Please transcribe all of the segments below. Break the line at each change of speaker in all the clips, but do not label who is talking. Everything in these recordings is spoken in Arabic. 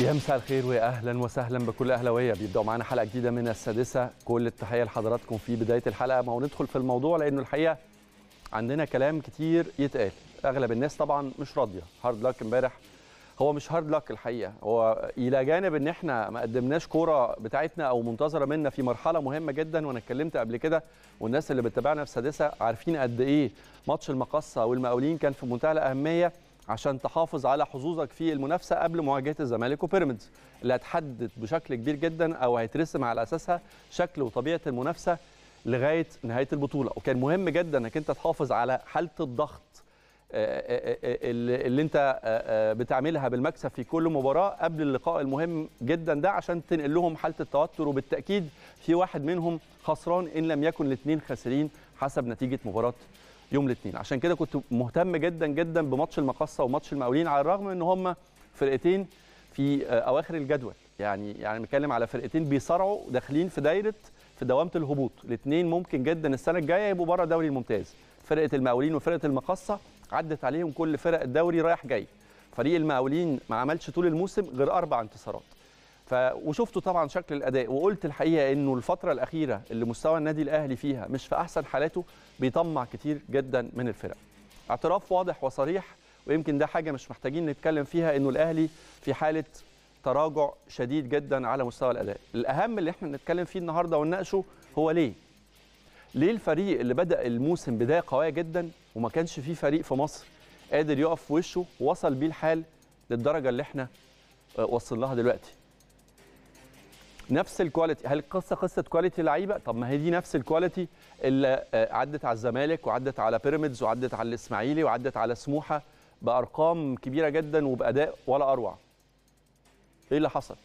يا مساء الخير واهلا وسهلا بكل اهلاويه بيبداوا معانا حلقه جديده من السادسه كل التحيه لحضراتكم في بدايه الحلقه ما ندخل في الموضوع لانه الحقيقه عندنا كلام كتير يتقال اغلب الناس طبعا مش راضيه هارد لك امبارح هو مش هارد لك الحقيقه هو الى جانب ان احنا ما قدمناش كوره بتاعتنا او منتظره منا في مرحله مهمه جدا وانا اتكلمت قبل كده والناس اللي بتتابعنا في السادسه عارفين قد ايه ماتش المقصه والمقاولين كان في منتهى الاهميه عشان تحافظ على حظوظك في المنافسه قبل مواجهه الزمالك وبيراميدز اللي هتحدد بشكل كبير جدا او هيترسم على اساسها شكل وطبيعه المنافسه لغايه نهايه البطوله وكان مهم جدا انك انت تحافظ على حاله الضغط آه، آه، آه، اللي انت بتعملها بالمكسب في كل مباراه قبل اللقاء المهم جدا ده عشان تنقل لهم حاله التوتر وبالتاكيد في واحد منهم خسران ان لم يكن الاثنين خاسرين حسب نتيجه مباراه يوم الاثنين عشان كده كنت مهتم جدا جدا بماتش المقصه وماتش المقاولين على الرغم ان هم فرقتين في اواخر الجدول يعني يعني بنتكلم على فرقتين بيصارعوا داخلين في دايره في دوامه الهبوط الاثنين ممكن جدا السنه الجايه يبقوا بره الدوري الممتاز فرقه المقاولين وفرقه المقصه عدت عليهم كل فرق الدوري رايح جاي فريق المقاولين ما عملش طول الموسم غير اربع انتصارات ف... وشفتوا طبعا شكل الاداء وقلت الحقيقه انه الفتره الاخيره اللي مستوى النادي الاهلي فيها مش في احسن حالاته بيطمع كتير جدا من الفرق اعتراف واضح وصريح ويمكن ده حاجه مش محتاجين نتكلم فيها انه الاهلي في حاله تراجع شديد جدا على مستوى الاداء الاهم اللي احنا بنتكلم فيه النهارده ونناقشه هو ليه ليه الفريق اللي بدا الموسم بدايه قويه جدا وما كانش فيه فريق في مصر قادر يقف في وشه ووصل بيه الحال للدرجه اللي احنا آه، وصلناها لها دلوقتي نفس الكواليتي هل القصه قصه كواليتي لعيبه طب ما هي دي نفس الكواليتي اللي آه، عدت على الزمالك وعدت على بيراميدز وعدت على الاسماعيلي وعدت على سموحه بارقام كبيره جدا وباداء ولا اروع ايه اللي حصل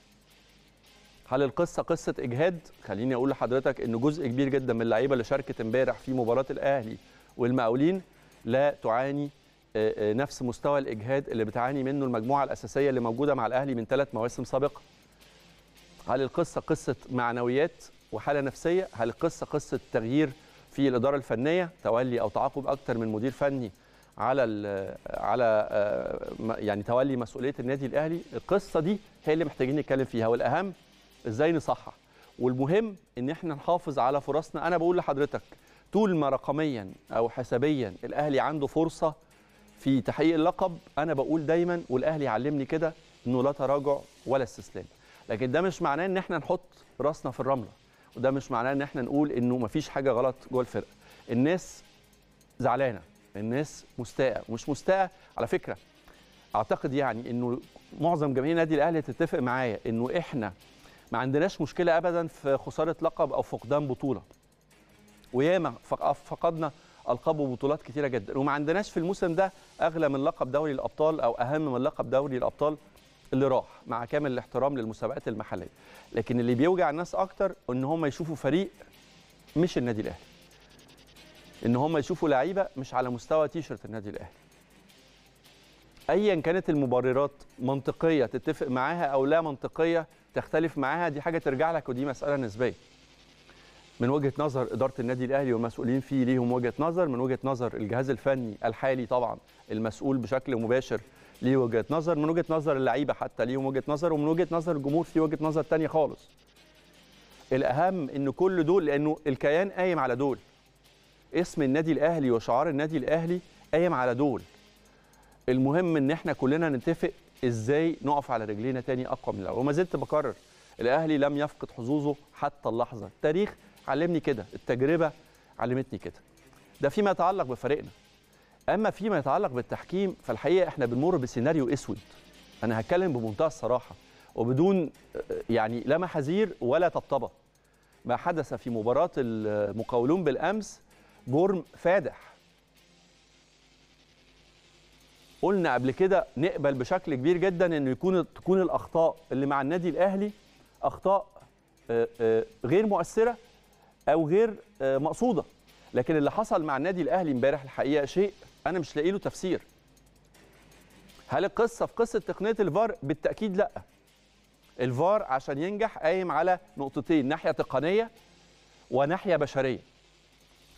هل القصه قصه اجهاد خليني اقول لحضرتك ان جزء كبير جدا من اللعيبه اللي شاركت امبارح في مباراه الاهلي والمقاولين لا تعاني آه، آه، نفس مستوى الاجهاد اللي بتعاني منه المجموعه الاساسيه اللي موجوده مع الاهلي من ثلاث مواسم سابقه هل القصه قصه معنويات وحاله نفسيه هل القصه قصه تغيير في الاداره الفنيه تولي او تعاقب اكثر من مدير فني على على آه، يعني تولي مسؤوليه النادي الاهلي القصه دي هي اللي محتاجين نتكلم فيها والاهم ازاي نصحح والمهم ان احنا نحافظ على فرصنا انا بقول لحضرتك طول ما رقميا او حسابيا الاهلي عنده فرصه في تحقيق اللقب انا بقول دايما والاهلي علمني كده انه لا تراجع ولا استسلام لكن ده مش معناه ان احنا نحط راسنا في الرمله وده مش معناه ان احنا نقول انه مفيش حاجه غلط جوه الفرقه الناس زعلانه الناس مستاءه مش مستاءه على فكره اعتقد يعني انه معظم جماهير النادي الاهلي تتفق معايا انه احنا ما عندناش مشكله ابدا في خساره لقب او فقدان بطوله وياما فقدنا القاب وبطولات كتيره جدا وما عندناش في الموسم ده اغلى من لقب دوري الابطال او اهم من لقب دوري الابطال اللي راح مع كامل الاحترام للمسابقات المحليه لكن اللي بيوجع الناس اكتر ان هم يشوفوا فريق مش النادي الاهلي ان هم يشوفوا لعيبه مش على مستوى تيشرت النادي الاهلي ايا كانت المبررات منطقيه تتفق معاها او لا منطقيه تختلف معاها دي حاجه ترجع لك ودي مساله نسبيه من وجهه نظر اداره النادي الاهلي والمسؤولين فيه ليهم وجهه نظر من وجهه نظر الجهاز الفني الحالي طبعا المسؤول بشكل مباشر ليه وجهه نظر من وجهه نظر اللعيبه حتى ليهم وجهه نظر ومن وجهه نظر الجمهور في وجهه نظر ثانيه خالص الاهم ان كل دول لانه الكيان قايم على دول اسم النادي الاهلي وشعار النادي الاهلي قايم على دول المهم ان احنا كلنا نتفق ازاي نقف على رجلينا تاني اقوى من الاول وما زلت بكرر الاهلي لم يفقد حظوظه حتى اللحظه التاريخ علمني كده التجربه علمتني كده ده فيما يتعلق بفريقنا اما فيما يتعلق بالتحكيم فالحقيقه احنا بنمر بسيناريو اسود انا هتكلم بمنتهى الصراحه وبدون يعني لا محاذير ولا طبطبه ما حدث في مباراه المقاولون بالامس جرم فادح قلنا قبل كده نقبل بشكل كبير جدا انه يكون تكون الاخطاء اللي مع النادي الاهلي اخطاء آه، آه، غير مؤثره او غير آه، مقصوده لكن اللي حصل مع النادي الاهلي امبارح الحقيقه شيء انا مش لاقي له تفسير هل القصه في قصه تقنيه الفار بالتاكيد لا الفار عشان ينجح قايم على نقطتين ناحيه تقنيه وناحيه بشريه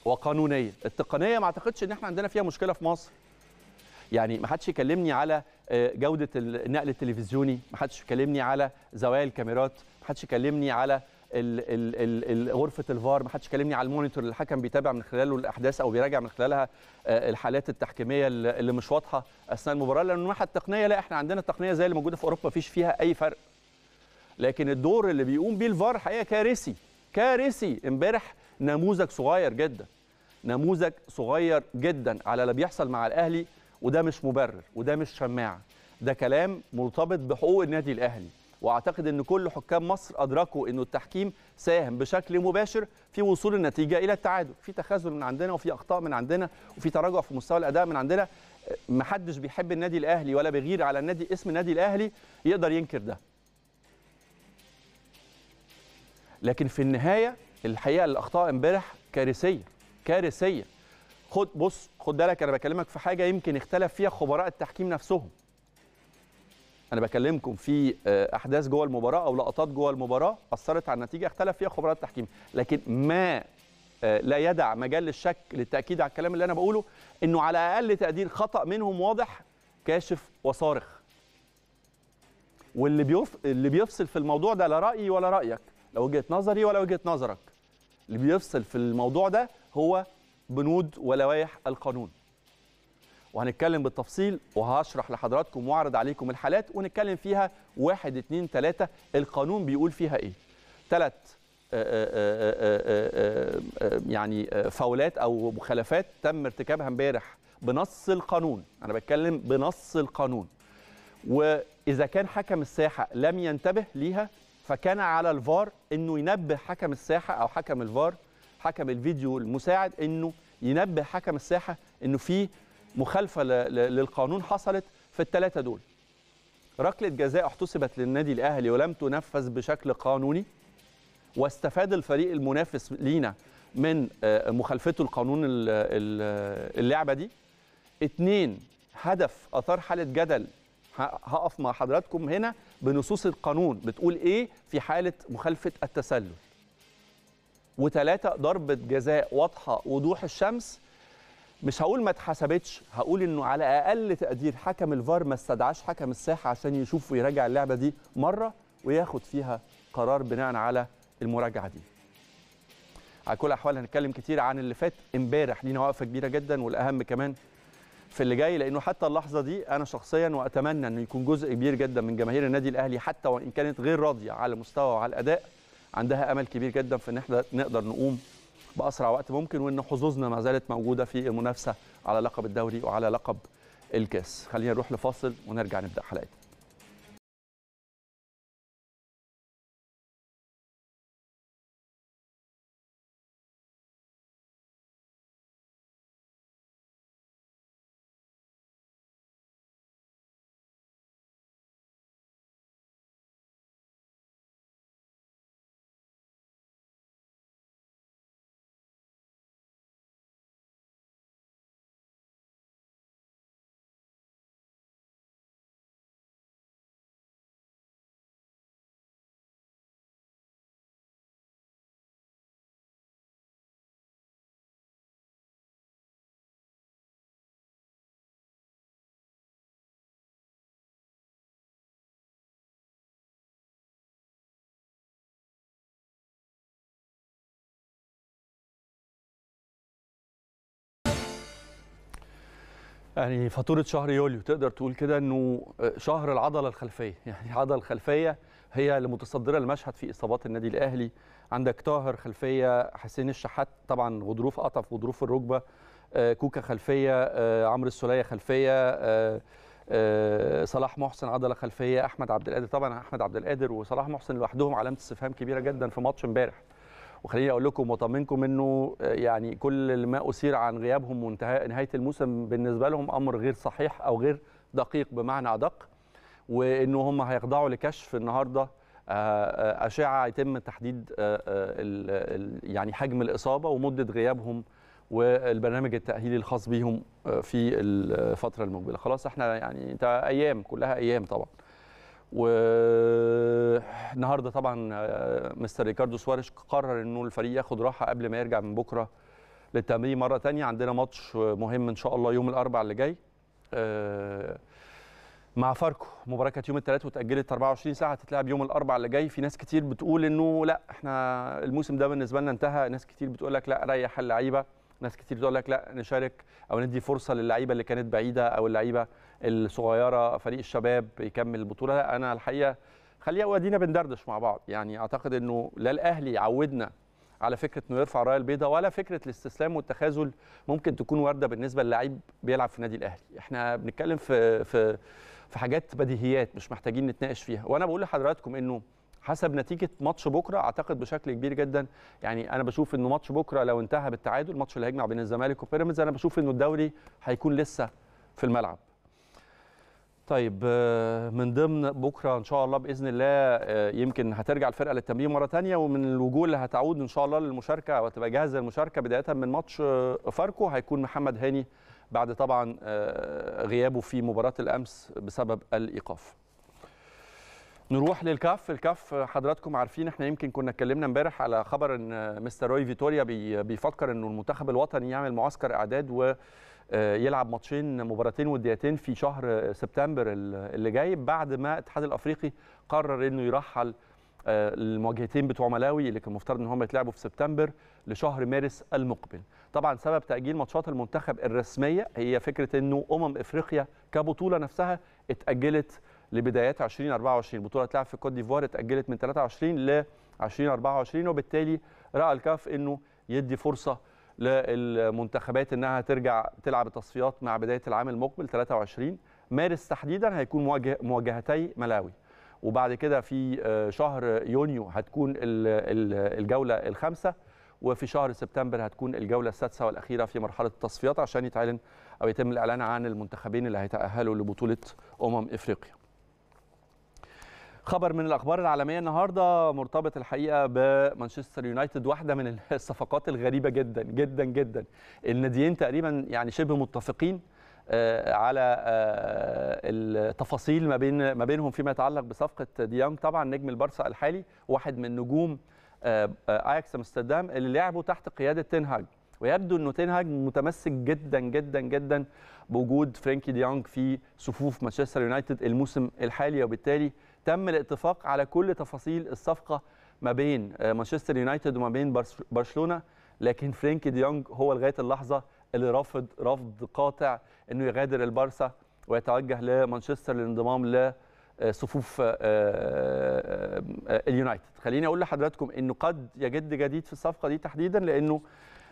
وقانونيه التقنيه ما اعتقدش ان احنا عندنا فيها مشكله في مصر يعني ما حدش يكلمني على آه، جوده النقل التلفزيوني ما حدش يكلمني على زوايا الكاميرات ما حدش يكلمني على غرفه الفار ما حدش كلمني على المونيتور اللي الحكم بيتابع من خلاله الاحداث او بيراجع من خلالها آه، الحالات التحكيميه اللي مش واضحه اثناء المباراه لان من الناحيه التقنيه لا احنا عندنا التقنيه زي اللي موجوده في اوروبا فيش فيها اي فرق لكن الدور اللي بيقوم بيه الفار حقيقه كارثي كارثي امبارح نموذج صغير جدا نموذج صغير جدا على اللي بيحصل مع الاهلي وده مش مبرر وده مش شماعه ده كلام مرتبط بحقوق النادي الاهلي واعتقد ان كل حكام مصر ادركوا انه التحكيم ساهم بشكل مباشر في وصول النتيجه الى التعادل في تخاذل من عندنا وفي اخطاء من عندنا وفي تراجع في مستوى الاداء من عندنا محدش بيحب النادي الاهلي ولا بيغير على النادي اسم النادي الاهلي يقدر ينكر ده لكن في النهايه الحقيقه الاخطاء امبارح كارثيه كارثيه خد بص خد بالك انا بكلمك في حاجه يمكن اختلف فيها خبراء التحكيم نفسهم انا بكلمكم في آه، احداث جوه المباراه او لقطات جوه المباراه اثرت على النتيجه اختلف فيها خبراء التحكيم لكن ما آه، لا يدع مجال للشك للتاكيد على الكلام اللي انا بقوله انه على اقل تقدير خطا منهم واضح كاشف وصارخ واللي بيف... اللي بيفصل في الموضوع ده لا رايي ولا رايك لا وجهه نظري ولا وجهه نظرك اللي بيفصل في الموضوع ده هو بنود ولوائح القانون وهنتكلم بالتفصيل وهشرح لحضراتكم واعرض عليكم الحالات ونتكلم فيها واحد اتنين تلاتة القانون بيقول فيها ايه تلات آه، آه، آه، يعني فاولات او مخالفات تم ارتكابها امبارح بنص القانون انا بتكلم بنص القانون واذا كان حكم الساحه لم ينتبه ليها فكان على الفار انه ينبه حكم الساحه او حكم الفار حكم الفيديو المساعد انه ينبه حكم الساحه انه في مخالفه للقانون حصلت في الثلاثه دول ركله جزاء احتسبت للنادي الاهلي ولم تنفذ بشكل قانوني واستفاد الفريق المنافس لينا من آه، مخالفته لقانون اللعبه دي اتنين هدف اثار حاله جدل هقف مع حضراتكم هنا بنصوص القانون بتقول ايه في حاله مخالفه التسلل وثلاثه ضربه جزاء واضحه وضوح الشمس مش هقول ما اتحسبتش هقول انه على اقل تقدير حكم الفار ما استدعاش حكم الساحه عشان يشوف ويراجع اللعبه دي مره وياخد فيها قرار بناء على المراجعه دي على كل الاحوال هنتكلم كتير عن اللي فات امبارح لينا وقفه كبيره جدا والاهم كمان في اللي جاي لانه حتى اللحظه دي انا شخصيا واتمنى انه يكون جزء كبير جدا من جماهير النادي الاهلي حتى وان كانت غير راضيه على المستوى وعلى الاداء عندها امل كبير جدا في ان احنا نقدر نقوم باسرع وقت ممكن وان حظوظنا ما زالت موجوده في المنافسه على لقب الدوري وعلى لقب الكاس خلينا نروح لفاصل ونرجع نبدا حلقتنا يعني فاتوره شهر يوليو تقدر تقول كده انه آه، شهر العضله الخلفيه يعني العضله الخلفيه هي اللي متصدره المشهد في اصابات النادي الاهلي عندك طاهر خلفيه حسين الشحات طبعا غضروف قطف غضروف الركبه آه، كوكا خلفيه آه، عمرو السوليه خلفيه صلاح محسن عضله خلفيه احمد عبد القادر طبعا احمد عبد القادر وصلاح محسن لوحدهم علامه استفهام كبيره جدا في ماتش امبارح وخليني اقول لكم واطمنكم انه آه، يعني كل ما اثير عن غيابهم وانتهاء نهايه الموسم بالنسبه لهم امر غير صحيح او غير دقيق بمعنى ادق وانه هم هيخضعوا لكشف النهارده آه، آه، اشعه يتم تحديد يعني حجم الاصابه ومده غيابهم والبرنامج التاهيلي الخاص بيهم في الفتره المقبله خلاص احنا يعني ايام كلها ايام طبعا والنهارده طبعا آه، مستر ريكاردو سواريش قرر انه الفريق ياخد راحه قبل ما يرجع من بكره للتمرين مره ثانيه عندنا ماتش مهم ان شاء الله يوم الاربعاء اللي جاي آه، مع فاركو مباراه كانت يوم الثلاث وتاجلت 24 ساعه هتتلعب يوم الاربعاء اللي جاي في ناس كتير بتقول انه لا احنا الموسم ده بالنسبه لنا انتهى ناس كتير بتقول لك لا ريح اللعيبه ناس كتير بتقول لك لا نشارك او ندي فرصه للعيبه اللي كانت بعيده او اللعيبه الصغيره فريق الشباب يكمل البطوله لا انا الحقيقه خليها وادينا بندردش مع بعض يعني اعتقد انه لا الاهلي عودنا على فكره انه يرفع الرايه البيضاء ولا فكره الاستسلام والتخاذل ممكن تكون وارده بالنسبه للعيب بيلعب في النادي الاهلي احنا بنتكلم في في في حاجات بديهيات مش محتاجين نتناقش فيها وانا بقول لحضراتكم انه حسب نتيجه ماتش بكره اعتقد بشكل كبير جدا يعني انا بشوف انه ماتش بكره لو انتهى بالتعادل الماتش اللي هيجمع بين الزمالك وبيراميدز انا بشوف انه الدوري هيكون لسه في الملعب طيب آه، من ضمن بكره ان شاء الله باذن الله آه، يمكن هترجع الفرقه للتمرين مره ثانيه ومن الوجوه اللي هتعود ان شاء الله للمشاركه وتبقى جاهزه للمشاركه بدايه من ماتش آه، فاركو هيكون محمد هاني بعد طبعا غيابه في مباراه الامس بسبب الايقاف نروح للكاف الكاف حضراتكم عارفين احنا يمكن كنا اتكلمنا امبارح على خبر ان مستر روي فيتوريا بيفكر انه المنتخب الوطني يعمل معسكر اعداد و آه، يلعب ماتشين مباراتين وديتين في شهر سبتمبر اللي جاي بعد ما الاتحاد الافريقي قرر انه يرحل آه، المواجهتين بتوع ملاوي اللي كان المفترض ان هم يتلعبوا في سبتمبر لشهر مارس المقبل. طبعا سبب تاجيل ماتشات المنتخب الرسميه هي فكره انه امم افريقيا كبطوله نفسها اتاجلت لبدايات 2024 بطوله تلعب في الكوت ديفوار اتاجلت من 23 ل 2024 وبالتالي راى الكاف انه يدي فرصه للمنتخبات انها ترجع تلعب التصفيات مع بدايه العام المقبل 23 مارس تحديدا هيكون مواجه مواجهتي ملاوي وبعد كده في آه، شهر يونيو هتكون الجوله الخامسه وفي شهر سبتمبر هتكون الجوله السادسه والاخيره في مرحله التصفيات عشان يتعلن او يتم الاعلان عن المنتخبين اللي هيتاهلوا لبطوله امم افريقيا خبر من الاخبار العالميه النهارده مرتبط الحقيقه بمانشستر يونايتد واحده من الصفقات الغريبه جدا جدا جدا الناديين تقريبا يعني شبه متفقين آه، على آه، التفاصيل ما بين ما بينهم فيما يتعلق بصفقه ديانج طبعا نجم البارسا الحالي واحد من نجوم آه، اياكس امستردام اللي لعبوا تحت قياده تنهاج ويبدو انه تنهاج متمسك جدا جدا جدا بوجود فرانكي ديانج في صفوف مانشستر يونايتد الموسم الحالي وبالتالي تم الاتفاق على كل تفاصيل الصفقه ما بين آه، مانشستر يونايتد وما بين برشلونه لكن فرانك ديونج هو لغايه اللحظه اللي رافض رفض قاطع انه يغادر البارسا ويتوجه لمانشستر للانضمام لصفوف آه، آه، اليونايتد خليني اقول لحضراتكم انه قد يجد جديد في الصفقه دي تحديدا لانه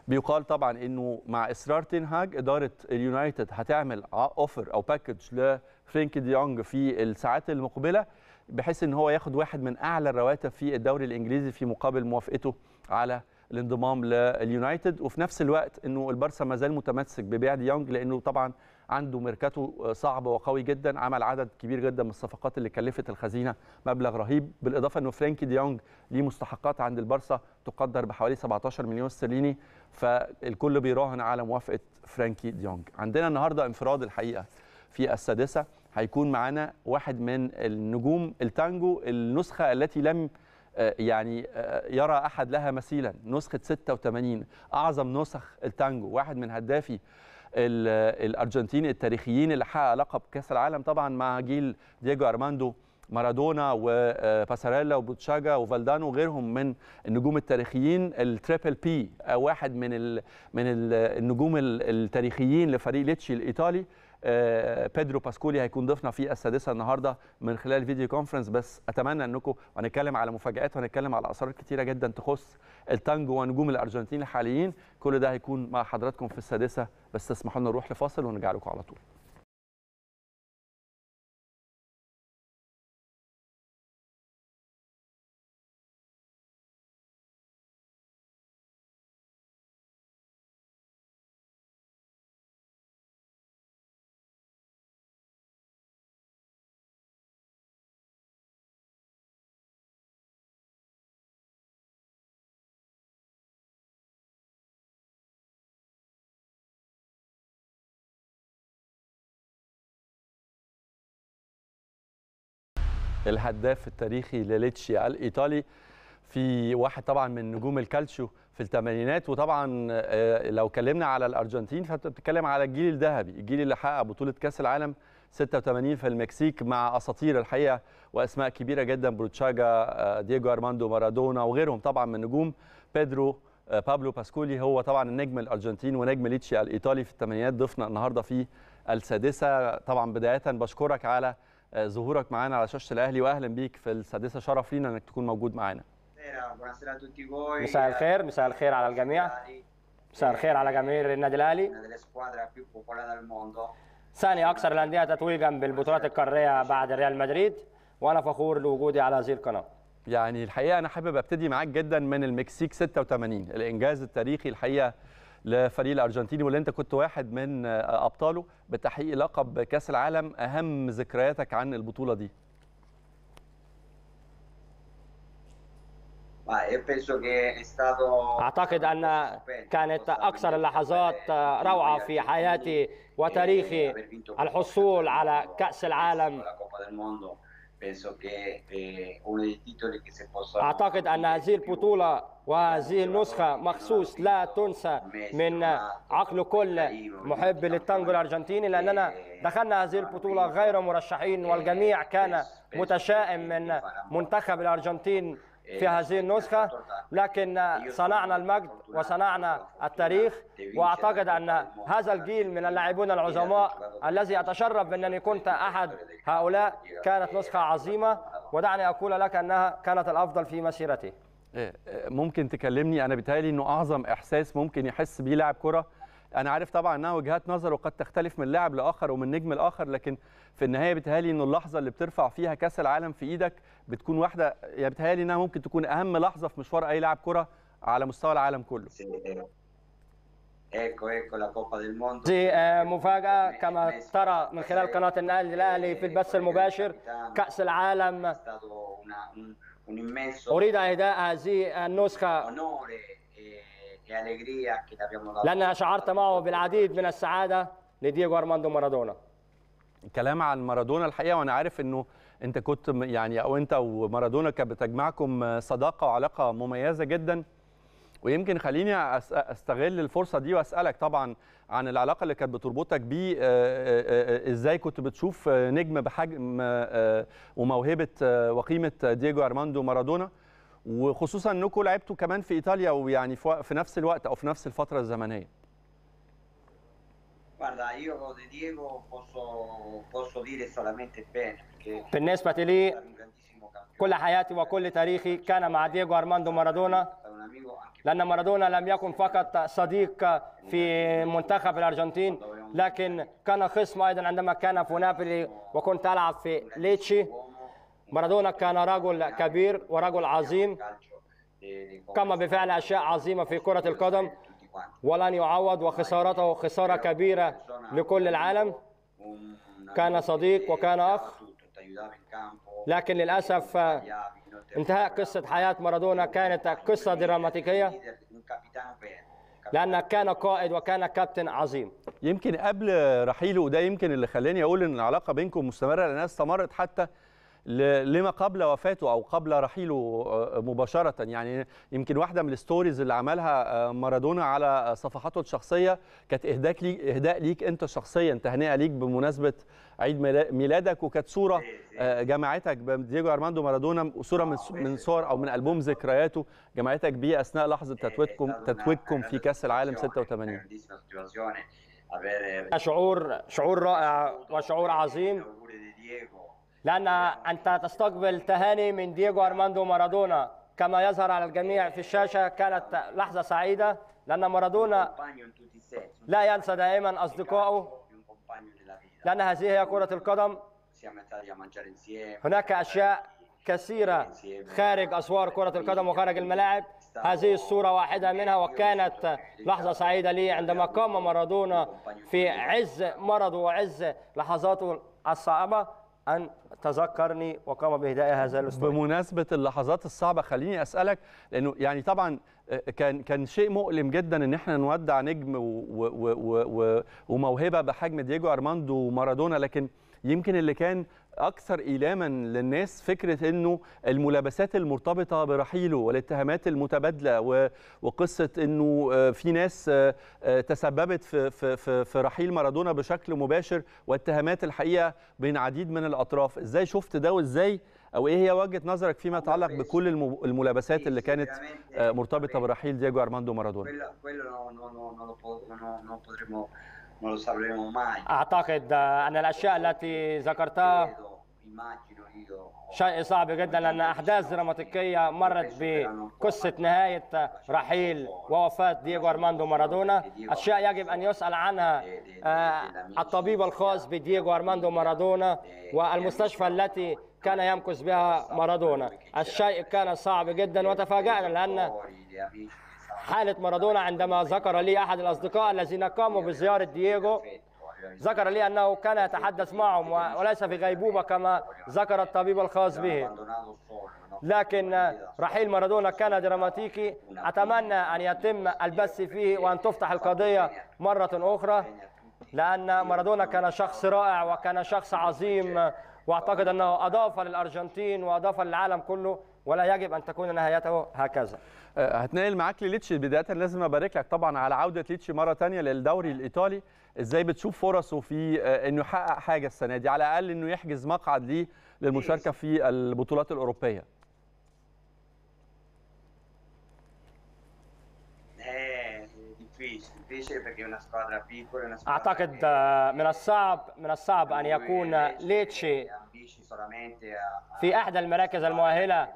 بيقال طبعا انه مع اصرار تنهاج اداره اليونايتد هتعمل اوفر او باكج لفرينك ديونج في الساعات المقبله بحيث ان هو ياخد واحد من اعلى الرواتب في الدوري الانجليزي في مقابل موافقته على الانضمام لليونايتد وفي نفس الوقت انه البارسا ما زال متمسك ببيع ديونج لانه طبعا عنده ميركاتو صعب وقوي جدا عمل عدد كبير جدا من الصفقات اللي كلفت الخزينه مبلغ رهيب بالاضافه انه فرانكي ديونج ليه مستحقات عند البارسا تقدر بحوالي 17 مليون استرليني فالكل بيراهن على موافقه فرانكي ديونج عندنا النهارده انفراد الحقيقه في السادسه هيكون معانا واحد من النجوم التانجو النسخه التي لم آه، يعني آه، يرى احد لها مثيلا نسخه 86 اعظم نسخ التانجو واحد من هدافي الارجنتين التاريخيين اللي حقق لقب كاس العالم طبعا مع جيل دييجو ارماندو مارادونا وباساريلا آه، وبوتشاجا وفالدانو وغيرهم من النجوم التاريخيين التريبل بي واحد من من النجوم التاريخيين لفريق ليتشي الايطالي آه، بيدرو باسكولي هيكون ضيفنا في السادسه النهارده من خلال فيديو كونفرنس بس اتمنى انكم هنتكلم على مفاجات وهنتكلم على اسرار كتيره جدا تخص التانجو ونجوم الارجنتين الحاليين كل ده هيكون مع حضراتكم في السادسه بس تسمحوا لنا نروح لفاصل ونرجع لكم على طول الهداف التاريخي لليتشي الايطالي في واحد طبعا من نجوم الكالتشيو في الثمانينات وطبعا آه، لو اتكلمنا على الارجنتين فانت بتتكلم على الجيل الذهبي الجيل اللي حقق بطوله كاس العالم 86 في المكسيك مع اساطير الحقيقه واسماء كبيره جدا بروتشاجا آه، دييجو ارماندو مارادونا وغيرهم طبعا من نجوم بيدرو آه، بابلو باسكولي هو طبعا النجم الارجنتين ونجم ليتشي الايطالي في الثمانينات ضفنا النهارده في السادسه طبعا بدايه بشكرك على ظهورك معانا على شاشه الاهلي واهلا بيك في السادسه شرف لينا انك تكون موجود معانا
مساء الخير مساء الخير على الجميع
مساء الخير على جماهير النادي الاهلي ثاني اكثر الانديه تتويجا بالبطولات القاريه بعد ريال مدريد وانا فخور لوجودي على هذه القناه يعني الحقيقه انا حابب ابتدي معاك جدا من
المكسيك 86 الانجاز التاريخي الحقيقه لفريق الارجنتيني واللي انت كنت واحد من ابطاله بتحقيق لقب كاس العالم اهم ذكرياتك عن البطوله دي
أعتقد
أن كانت أكثر اللحظات روعة في حياتي وتاريخي الحصول على كأس العالم
Eh, اعتقد
ان هذه البطوله وهذه النسخه مخصوص لا تنسى من عقل كل محب للتانجو الارجنتيني لاننا eh, دخلنا هذه البطوله غير مرشحين والجميع كان متشائم من منتخب الارجنتين في هذه النسخة لكن صنعنا المجد وصنعنا التاريخ وأعتقد أن هذا الجيل من اللاعبون العظماء الذي أتشرف بأنني كنت أحد هؤلاء كانت نسخة عظيمة ودعني أقول لك أنها كانت الأفضل في مسيرتي
إيه، ممكن تكلمني أنا بتهيألي أنه أعظم إحساس ممكن يحس بيه لاعب كرة انا عارف طبعا انها وجهات نظر وقد تختلف من لاعب لاخر ومن نجم لاخر لكن في النهايه بتهالي أنه اللحظه اللي بترفع فيها كاس العالم في ايدك بتكون واحده يعني بتهيألي انها ممكن تكون اهم لحظه في مشوار اي لاعب كره
على مستوى العالم كله دي آه، مفاجأة كما ترى من خلال قناة النادي الأهلي في البث المباشر كأس العالم
أريد إهداء
هذه النسخة eh,
eh, لأنها شعرت
معه بالعديد من السعادة لدييغو أرماندو مارادونا الكلام عن مارادونا الحقيقة وأنا عارف أنه
انت كنت يعني او انت ومارادونا كانت بتجمعكم صداقه وعلاقه مميزه جدا ويمكن خليني استغل الفرصه دي واسالك طبعا عن العلاقه اللي كانت بتربطك بيه آه، آه، آه، ازاي كنت بتشوف نجم بحجم وموهبه وقيمه دييجو ارماندو مارادونا وخصوصا انكم لعبتوا كمان في ايطاليا ويعني في نفس الوقت او في نفس الفتره الزمنيه
Guarda, io di Diego posso, posso dire solamente bene بالنسبة لي
كل حياتي وكل تاريخي كان مع دييغو أرماندو مارادونا لأن مارادونا لم يكن فقط صديق في منتخب الأرجنتين لكن كان خصم أيضا عندما كان في نابولي وكنت ألعب في ليتشي مارادونا كان رجل كبير ورجل عظيم قام بفعل أشياء عظيمة في كرة القدم ولن يعوض وخسارته خسارة كبيرة لكل العالم كان صديق وكان أخ لكن للأسف انتهاء قصة حياة مارادونا كانت قصة دراماتيكية لأنه كان قائد وكان كابتن عظيم يمكن
قبل رحيله وده يمكن اللي خلاني أقول إن العلاقة بينكم مستمرة لأنها استمرت حتى لما قبل وفاته او قبل رحيله آه، مباشره يعني يمكن واحده من الستوريز اللي عملها آه، مارادونا على صفحاته الشخصيه كانت اهداء ليك اهداء ليك انت شخصيا تهنئه ليك بمناسبه عيد ميلادك وكانت صوره إيه، إيه. آه، جمعتك بدييجو ارماندو مارادونا صوره من من صور او من البوم ذكرياته جمعتك بيه اثناء لحظه تتويجكم إيه، تتويجكم في كاس العالم 86
شعور شعور رائع وشعور عظيم لأن أنت تستقبل تهاني من دييغو أرماندو مارادونا كما يظهر على الجميع في الشاشة كانت لحظة سعيدة لأن مارادونا
لا ينسى دائما أصدقائه لأن هذه هي كرة القدم هناك أشياء
كثيرة خارج أسوار كرة القدم وخارج الملاعب هذه الصورة واحدة منها وكانت لحظة سعيدة لي عندما قام مارادونا في عز مرضه وعز لحظاته الصعبة أن تذكرني وقام بإهداء هذا الأسبوع بمناسبة اللحظات الصعبة خليني أسألك لأنه يعني طبعا
آه، كان كان شيء مؤلم جدا ان احنا نودع نجم و و و وموهبه بحجم دييجو ارماندو مارادونا لكن يمكن اللي كان اكثر ايلاما للناس فكره انه الملابسات المرتبطه برحيله والاتهامات المتبادله وقصه انه في ناس تسببت في في في رحيل مارادونا بشكل مباشر واتهامات الحقيقه بين عديد من الاطراف ازاي شفت ده وازاي او ايه هي وجهه نظرك فيما يتعلق بكل الملابسات اللي كانت مرتبطه
برحيل دياجو ارماندو مارادونا أعتقد ah, أن الأشياء التي ذكرتها شيء صعب جدا لأن أحداث دراماتيكية مرت بقصة نهاية رحيل ووفاة دييغو أرماندو مارادونا أشياء يجب أن يسأل عنها الطبيب الخاص بدييغو أرماندو مارادونا والمستشفى التي كان يمكث بها مارادونا الشيء كان صعب جدا وتفاجأنا لأن حالة مارادونا عندما ذكر لي أحد الأصدقاء الذين قاموا بزيارة دييغو ذكر لي أنه كان يتحدث معهم وليس في غيبوبة كما ذكر الطبيب الخاص به لكن رحيل مارادونا كان دراماتيكي أتمنى أن يتم البث فيه وأن تفتح القضية مرة أخرى لأن مارادونا كان شخص رائع وكان شخص عظيم وأعتقد أنه أضاف للأرجنتين وأضاف للعالم كله ولا يجب ان تكون نهايته هكذا أه، هتنقل معاك لليتشي بدايه لازم ابارك لك طبعا على عوده ليتشي مره ثانيه للدوري الايطالي ازاي
بتشوف فرصه في أه، انه يحقق حاجه السنه دي على الاقل انه يحجز مقعد ليه للمشاركه في البطولات الاوروبيه
أه،
اعتقد من الصعب من الصعب ان يكون ليتشي في احدى المراكز المؤهله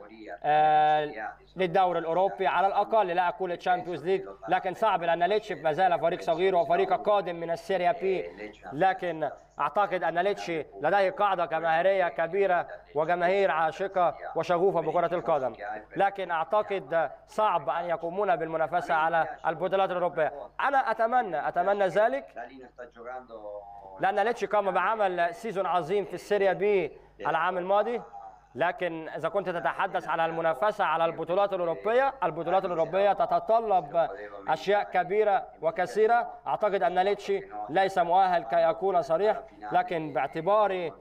آه، للدوري الاوروبي على الاقل لا اقول تشامبيونز ليج لكن صعب لان ليتشي ما زال فريق صغير وفريق قادم من السيريا بي eh, لكن اعتقد ان ليتشي لديه قاعده جماهيريه كبيره وجماهير عاشقه وشغوفه بكره القدم لكن اعتقد صعب ان يقومون بالمنافسه على البطولات الاوروبيه انا اتمنى اتمنى ذلك لان ليتشي قام بعمل سيزون عظيم في السيريا بي على العام الماضي لكن إذا كنت تتحدث على المنافسة على البطولات الأوروبية البطولات الأوروبية تتطلب أشياء كبيرة وكثيرة أعتقد أن ليتشي ليس مؤهل كي أكون صريح لكن باعتباري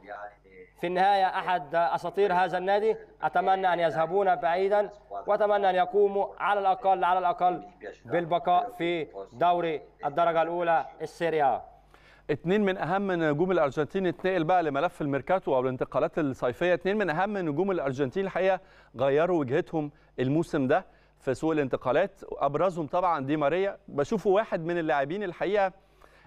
في النهاية أحد أساطير هذا النادي أتمنى أن يذهبون بعيدا وأتمنى أن يقوموا على الأقل على الأقل بالبقاء في دوري الدرجة الأولى السيريا اثنين من اهم
نجوم الارجنتين اتنقل بقى
لملف الميركاتو او الانتقالات الصيفيه اثنين من
اهم نجوم الارجنتين الحقيقه غيروا وجهتهم الموسم ده في سوق الانتقالات ابرزهم طبعا دي ماريا بشوفه واحد من اللاعبين الحقيقه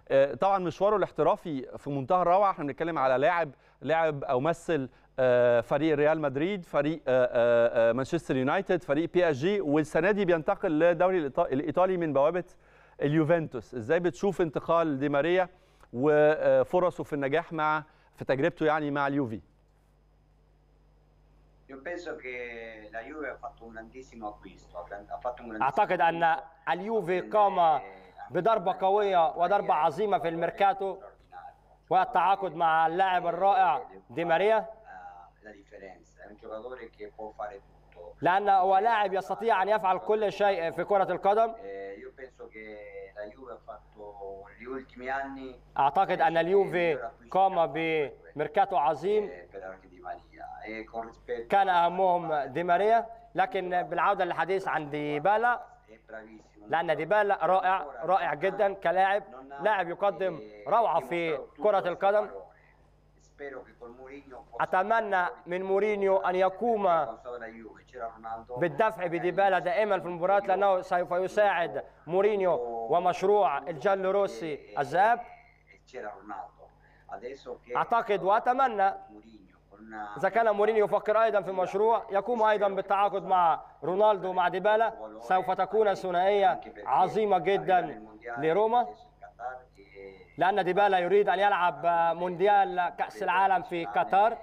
آه، طبعا مشواره الاحترافي في منتهى الروعه احنا بنتكلم على لاعب لاعب او مثل آه، فريق ريال مدريد فريق آه، مانشستر يونايتد فريق بي اس جي والسنه دي بينتقل للدوري الايطالي من بوابه اليوفنتوس ازاي بتشوف انتقال دي ماريا وفرصه في النجاح مع في تجربته يعني مع اليوفي
اعتقد ان اليوفي قام بضربه قويه وضربه عظيمه في الميركاتو والتعاقد مع اللاعب الرائع دي ماريا لأنه هو لاعب يستطيع أن يفعل كل شيء في كرة القدم
eh, ultimi anni
اعتقد ان اليوفي قام بميركاتو عظيم كان اهمهم دي ماريا لكن بالعوده للحديث عن ديبالا لان ديبالا رائع رائع جدا كلاعب لاعب يقدم eh, روعه في كره القدم أتمنى من مورينيو أن يقوم بالدفع بديبالا دائما في المباريات لأنه سوف يساعد مورينيو ومشروع الجل روسي الذهاب أعتقد وأتمنى إذا كان مورينيو يفكر أيضا في مشروع يقوم أيضا بالتعاقد مع رونالدو مع ديبالا سوف تكون ثنائية عظيمة جدا لروما لأن ديبالا يريد أن يلعب مونديال كأس العالم في قطر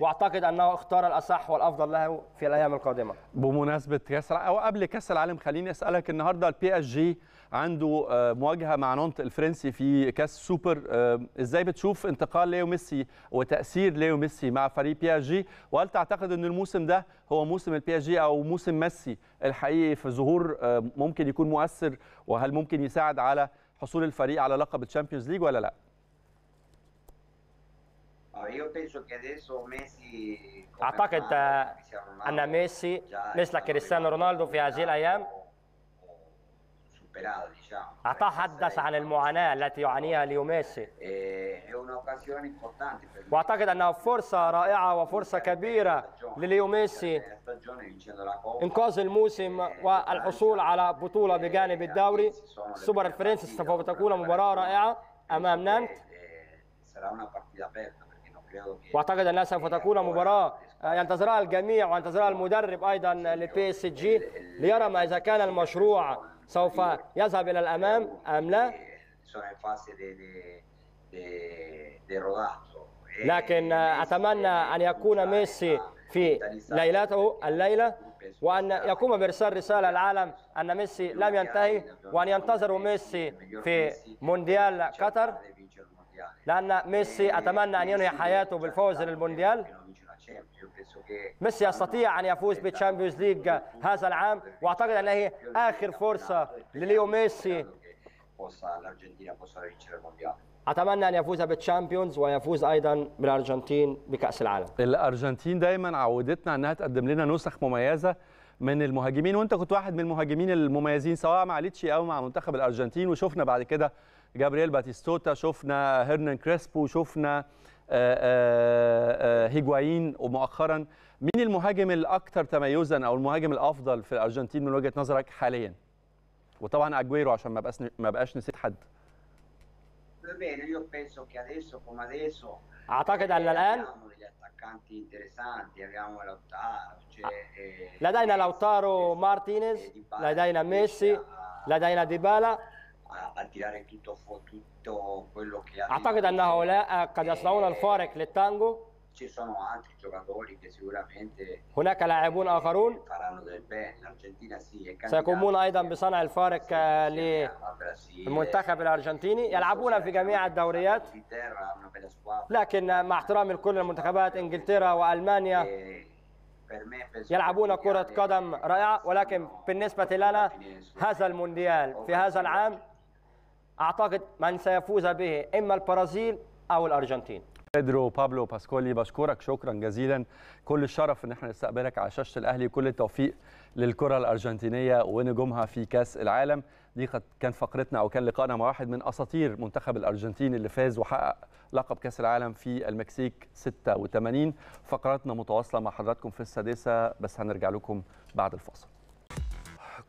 وأعتقد أنه اختار الأصح والأفضل له في الأيام القادمة
بمناسبة كأس أو قبل كأس العالم خليني أسألك النهاردة البي اس جي عنده آه، مواجهة مع نونت الفرنسي في كأس سوبر آه، إزاي بتشوف انتقال ليو ميسي وتأثير ليو ميسي مع فريق بي اس جي وهل تعتقد أن الموسم ده هو موسم البي اس جي أو موسم ميسي الحقيقي في ظهور آه، ممكن يكون مؤثر وهل ممكن يساعد على حصول الفريق على لقب الشامبيونز
ليج ولا لا؟ آه، اعتقد آه، ان ميسي مثل كريستيانو رونالدو في هذه الايام أتحدث عن المعاناة التي يعانيها ليو ميسي eh, وأعتقد أنها فرصة رائعة وفرصة كبيرة لليو ميسي إنقاذ الموسم والحصول على بطولة بجانب الدوري السوبر الفرنسي سوف تكون مباراة رائعة أمام نانت واعتقد انها سوف تكون مباراه ينتظرها الجميع وينتظرها المدرب ايضا لبي اس جي ليرى ما اذا كان المشروع سوف يذهب الى الامام ام لا لكن اتمنى ان يكون ميسي في ليلته الليلة وأن يقوم بإرسال رسالة للعالم أن ميسي لم ينتهي وأن ينتظروا ميسي في مونديال قطر لأن ميسي أتمنى أن ينهي حياته بالفوز للمونديال ميسي يستطيع أن يفوز بالشامبيونز ليج هذا العام وأعتقد أنها آخر فرصة لليو ميسي اتمنى ان يفوز بالتشامبيونز ويفوز ايضا بالارجنتين بكاس العالم
الارجنتين دايما عودتنا انها تقدم لنا نسخ مميزه من المهاجمين وانت كنت واحد من المهاجمين المميزين سواء مع ليتشي او مع منتخب الارجنتين وشفنا بعد كده جابرييل باتيستوتا شفنا هيرنان كريسبو شفنا آه، آه، آه، هيجواين ومؤخرا مين المهاجم الاكثر تميزا او المهاجم الافضل في الارجنتين من وجهه نظرك حاليا وطبعا اجويرو عشان ما ما بقاش نسيت حد
bene, io penso che adesso come adesso
اعتقد ان الان لدينا لوتارو مارتينيز لدينا ميسي لدينا ديبالا
اعتقد ان هؤلاء قد يصنعون الفارق
للتانجو
ci sono altri giocatori che sicuramente
هناك لاعبون eh, آخرون
سيقومون أيضا بصنع الفارق للمنتخب الأرجنتيني يلعبون في جميع الدوريات لكن
مع احترامي لكل المنتخبات إنجلترا وألمانيا e
يلعبون كرة قدم
رائعة ولكن بالنسبة لنا هذا المونديال في هذا العام أعتقد من سيفوز به إما البرازيل أو الأرجنتين
بيدرو بابلو باسكولي بشكرك شكرا جزيلا كل الشرف ان احنا نستقبلك على شاشه الاهلي كل التوفيق للكره الارجنتينيه ونجومها في كاس العالم دي قد كان فقرتنا او كان لقائنا مع واحد من اساطير منتخب الارجنتين اللي فاز وحقق لقب كاس العالم في المكسيك 86 فقراتنا متواصله مع حضراتكم في السادسه بس هنرجع لكم بعد الفاصل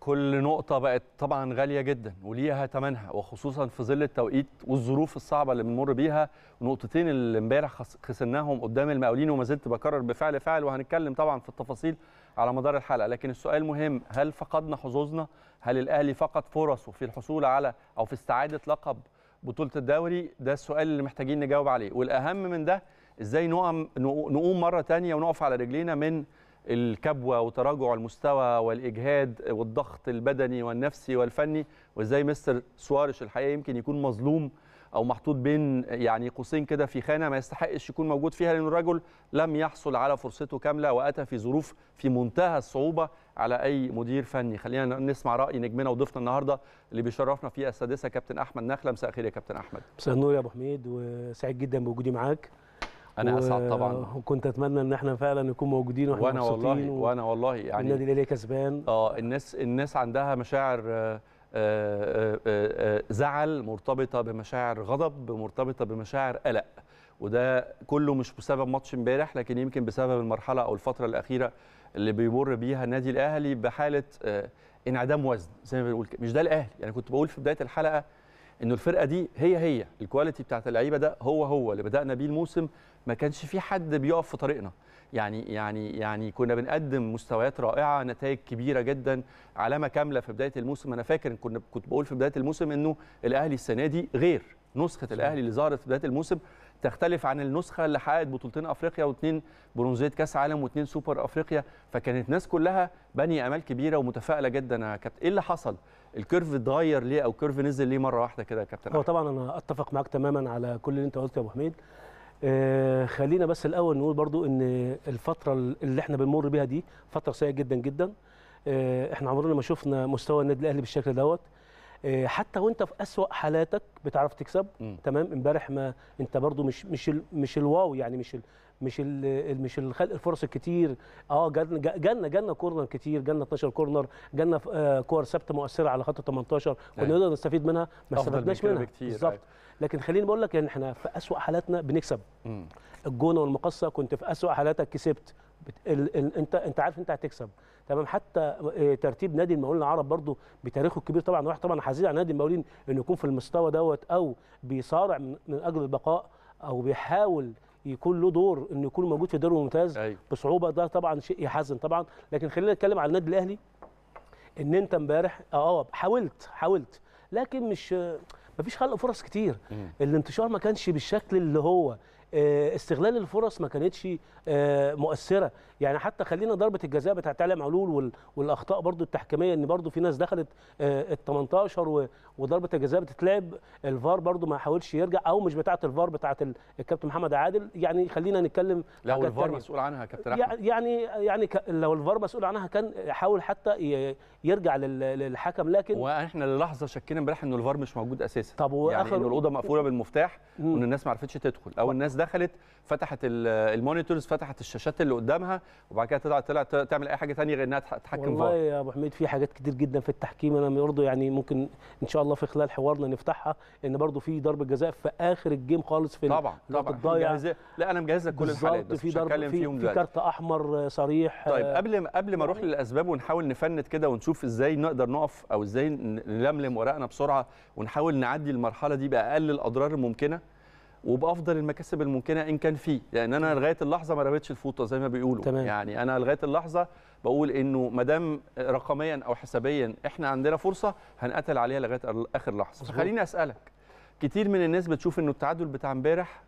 كل نقطة بقت طبعا غالية جدا وليها ثمنها وخصوصا في ظل التوقيت والظروف الصعبة اللي بنمر بيها ونقطتين اللي امبارح خسرناهم قدام المقاولين وما زلت بكرر بفعل فعل وهنتكلم طبعا في التفاصيل على مدار الحلقة لكن السؤال مهم هل فقدنا حظوظنا؟ هل الأهلي فقد فرصه في الحصول على أو في استعادة لقب بطولة الدوري؟ ده السؤال اللي محتاجين نجاوب عليه والأهم من ده ازاي نقوم نقوم مرة تانية ونقف على رجلينا من الكبوه وتراجع المستوى والاجهاد والضغط البدني والنفسي والفني وازاي مستر سوارش الحقيقه يمكن يكون مظلوم او محطوط بين يعني قوسين كده في خانه ما يستحقش يكون موجود فيها لان الرجل لم يحصل على فرصته كامله واتى في ظروف في منتهى الصعوبه على اي مدير فني خلينا نسمع راي نجمنا وضيفنا النهارده اللي بيشرفنا فيه السادسه كابتن احمد نخله مساء الخير يا كابتن احمد
مساء النور يا ابو حميد وسعيد جدا بوجودي معاك
انا و... اسعد طبعا
وكنت اتمنى ان احنا فعلا نكون موجودين واحنا وانا والله و... وانا والله يعني النادي الاهلي كسبان
اه الناس الناس عندها مشاعر آه،, آه آه آه زعل مرتبطه بمشاعر غضب مرتبطه بمشاعر قلق وده كله مش بسبب ماتش امبارح لكن يمكن بسبب المرحله او الفتره الاخيره اللي بيمر بيها النادي الاهلي بحاله آه، انعدام وزن زي ما بنقول مش ده الاهلي يعني كنت بقول في بدايه الحلقه انه الفرقه دي هي هي الكواليتي بتاعت اللعيبه ده هو هو اللي بدانا بيه الموسم ما كانش في حد بيقف في طريقنا يعني يعني يعني كنا بنقدم مستويات رائعه نتائج كبيره جدا علامه كامله في بدايه الموسم انا فاكر كنا كنت بقول في بدايه الموسم انه الاهلي السنه دي غير نسخه الاهلي اللي ظهرت في بدايه الموسم تختلف عن النسخه اللي حققت بطولتين افريقيا واثنين برونزيه كاس عالم واثنين سوبر افريقيا فكانت الناس كلها بني امال كبيره ومتفائله جدا يا كابتن ايه اللي حصل الكيرف اتغير ليه او الكيرف نزل ليه مره واحده كده يا كابتن هو
طبعا انا اتفق معاك تماما على كل اللي انت قلته يا ابو حميد آه خلينا بس الاول نقول برضو ان الفتره اللي احنا بنمر بيها دي فتره سيئه جدا جدا آه احنا عمرنا ما شفنا مستوى النادي الاهلي بالشكل دوت آه حتى وانت في اسوا حالاتك بتعرف تكسب م. تمام امبارح ما انت برضو مش مش مش الواو يعني مش مش مش الخلق الفرص الكتير اه جالنا جالنا جالنا كورنر كتير جالنا 12 كورنر جالنا آه، كور ثابته مؤثره على خط ال 18 كنا نقدر نستفيد منها ما استفدناش منها بالظبط أيوة. لكن خليني بقول لك يعني احنا في اسوء حالاتنا بنكسب الجونه والمقصه كنت في اسوء حالاتك كسبت بت... ال... ال... انت انت عارف انت هتكسب تمام حتى آه، ترتيب نادي المقاولين العرب برضو بتاريخه الكبير طبعا واحد طبعا حزين على نادي المقاولين انه يكون في المستوى دوت او بيصارع من اجل البقاء او بيحاول يكون له دور انه يكون موجود في دوري ممتاز أيوة. بصعوبه ده طبعا شيء يحزن طبعا لكن خلينا نتكلم على النادي الاهلي ان انت امبارح اه, آه، حاولت حاولت لكن مش مفيش خلق فرص كتير الانتشار ما كانش بالشكل اللي هو آه، استغلال الفرص ما كانتش آه، مؤثره يعني حتى خلينا ضربه الجزاء بتاعت علي معلول والاخطاء برضو التحكيميه ان برضو في ناس دخلت آه، ال 18 وضربه الجزاء بتتلعب الفار برضو ما حاولش يرجع او مش بتاعه الفار بتاعه الكابتن محمد عادل يعني خلينا نتكلم لو الفار مسؤول عنها يا كابتن احمد يعني يعني لو الفار مسؤول عنها كان حاول حتى يرجع للحكم لكن واحنا للحظه شكينا امبارح ان الفار مش موجود اساسا طب يعني واخر يعني ان الاوضه مقفوله
بالمفتاح وان الناس ما عرفتش تدخل او الناس دخلت فتحت المونيتورز فتحت الشاشات اللي قدامها وبعد كده طلعت طلعت تعمل اي حاجه ثانيه غير انها تتحكم والله فار.
يا ابو حميد في حاجات كتير جدا في التحكيم انا برضه يعني ممكن ان شاء الله في خلال حوارنا نفتحها ان برضه في ضربه جزاء في اخر الجيم خالص في طبعا طبعا الضايع لا انا مجهز لك كل الحالات بس في ضرب في في كارت
احمر آه، صريح آه، طيب قبل قبل ما اروح يعني للاسباب ونحاول نفند كده ونشوف ازاي نقدر نقف او ازاي نلملم ورقنا بسرعه ونحاول نعدي المرحله دي باقل الاضرار الممكنه وبافضل المكاسب الممكنه ان كان فيه لان انا لغايه اللحظه ما رميتش الفوطه زي ما بيقولوا تمام. يعني انا لغايه اللحظه بقول انه ما دام رقميا او حسابيا احنا عندنا فرصه هنقتل عليها لغايه اخر لحظه مزبوط. خليني اسالك كتير من الناس بتشوف انه التعادل بتاع امبارح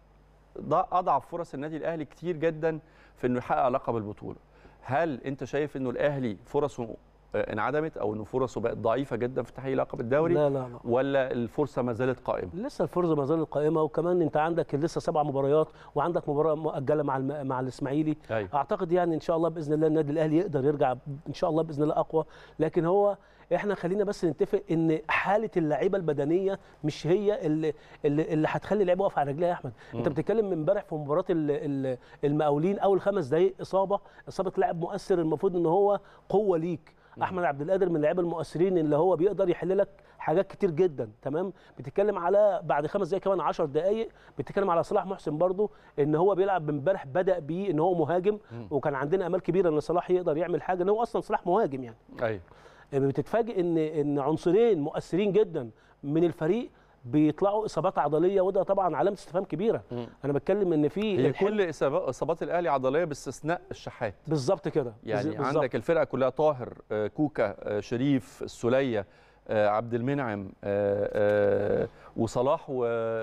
ده اضعف فرص النادي الاهلي كتير جدا في انه يحقق لقب البطوله هل انت شايف انه الاهلي فرصه آه، انعدمت او ان فرصه
بقت ضعيفه جدا في تحقيق لقب الدوري لا لا لا. ولا الفرصه ما زالت قائمه لسه الفرصه ما زالت قائمه وكمان انت عندك لسه سبع مباريات وعندك مباراه مؤجله مع الم... مع الاسماعيلي أيوة. اعتقد يعني ان شاء الله باذن الله النادي الاهلي يقدر يرجع ان شاء الله باذن الله اقوى لكن هو احنا خلينا بس نتفق ان حاله اللعيبه البدنيه مش هي اللي اللي هتخلي اللعيبه واقفه على رجلها يا احمد م. انت بتتكلم من امبارح في مباراه المقاولين اول خمس دقائق اصابه اصابه لاعب مؤثر المفروض ان هو قوه ليك احمد عبد القادر من اللعيبه المؤثرين اللي هو بيقدر يحل لك حاجات كتير جدا تمام بتتكلم على بعد خمس دقائق كمان 10 دقائق بتتكلم على صلاح محسن برضو ان هو بيلعب امبارح بدا بيه ان هو مهاجم مم. وكان عندنا امال كبيره ان صلاح يقدر يعمل حاجه ان هو اصلا صلاح مهاجم يعني ايوه بتتفاجئ ان ان عنصرين مؤثرين جدا من الفريق بيطلعوا اصابات عضليه وده طبعا علامه استفهام كبيره مم. انا بتكلم ان في هي كل
اصابات الاهلي عضليه باستثناء الشحات
بالظبط كده يعني بالزبط. عندك
الفرقه كلها طاهر آه، كوكا آه، شريف السوليه آه، عبد المنعم وصلاح و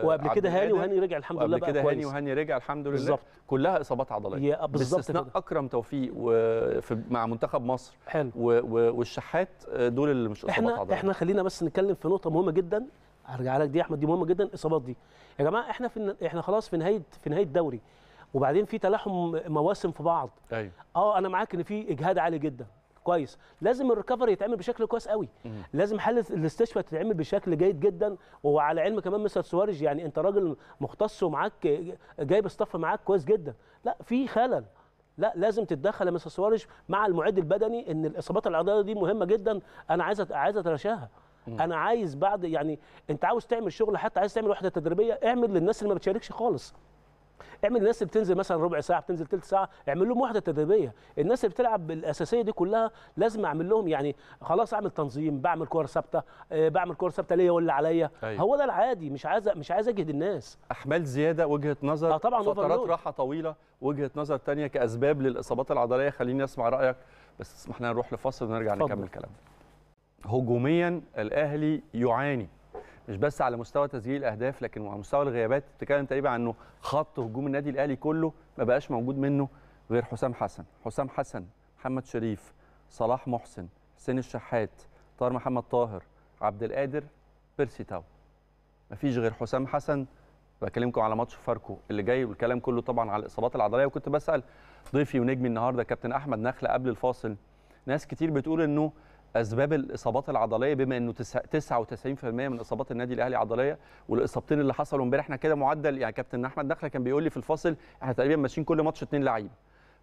وقبل كده هاني وهاني رجع الحمد لله قبل كده هاني وهاني رجع الحمد لله بالزبط. كلها اصابات عضليه باستثناء اكرم توفيق وفي مع منتخب مصر حلو. والشحات دول اللي مش
اصابات عضليه احنا خلينا بس نتكلم في نقطه مهمه جدا هرجع لك دي يا احمد دي مهمه جدا الاصابات دي يا جماعه احنا في احنا خلاص في نهايه في نهايه الدوري وبعدين في تلاحم مواسم في بعض ايوه اه انا معاك ان في اجهاد عالي جدا كويس لازم الريكفري يتعمل بشكل كويس قوي مم. لازم حاله الاستشفاء تتعمل بشكل جيد جدا وعلى علم كمان مستر سوارج يعني انت راجل مختص ومعاك جايب ستاف معاك كويس جدا لا في خلل لا لازم تتدخل يا مستر سوارج مع المعد البدني ان الاصابات العضليه دي مهمه جدا انا عايز عايز اتلاشاها انا عايز بعد يعني انت عاوز تعمل شغل حتى عايز تعمل وحده تدريبيه اعمل للناس اللي ما بتشاركش خالص اعمل الناس اللي بتنزل مثلا ربع ساعه بتنزل ثلث ساعه اعمل لهم وحده تدريبيه الناس اللي بتلعب بالاساسيه دي كلها لازم اعمل لهم يعني خلاص اعمل تنظيم بعمل كوره ثابته آه، بعمل كوره ثابته ليا ولا عليا أيوه. هو ده العادي مش عايز مش عايز اجهد الناس
احمال زياده وجهه نظر آه طبعا فترات راحه طويله وجهه نظر ثانيه كاسباب للاصابات العضليه خليني اسمع رايك بس اسمح لنا نروح لفصل ونرجع فضل. نكمل كلامنا هجوميا الاهلي يعاني مش بس على مستوى تسجيل الاهداف لكن على مستوى الغيابات بتتكلم تقريبا عنه خط هجوم النادي الاهلي كله ما بقاش موجود منه غير حسام حسن حسام حسن محمد شريف صلاح محسن حسين الشحات طاهر محمد طاهر عبد القادر بيرسي تاو مفيش غير حسام حسن بكلمكم على ماتش فاركو اللي جاي والكلام كله طبعا على الاصابات العضليه وكنت بسال ضيفي ونجمي النهارده كابتن احمد نخله قبل الفاصل ناس كتير بتقول انه اسباب الاصابات العضليه بما انه 99% من اصابات النادي الاهلي عضليه والاصابتين اللي حصلوا امبارح احنا كده معدل يعني كابتن احمد دخله كان بيقول لي في الفاصل احنا تقريبا ماشيين كل ماتش اثنين لعيب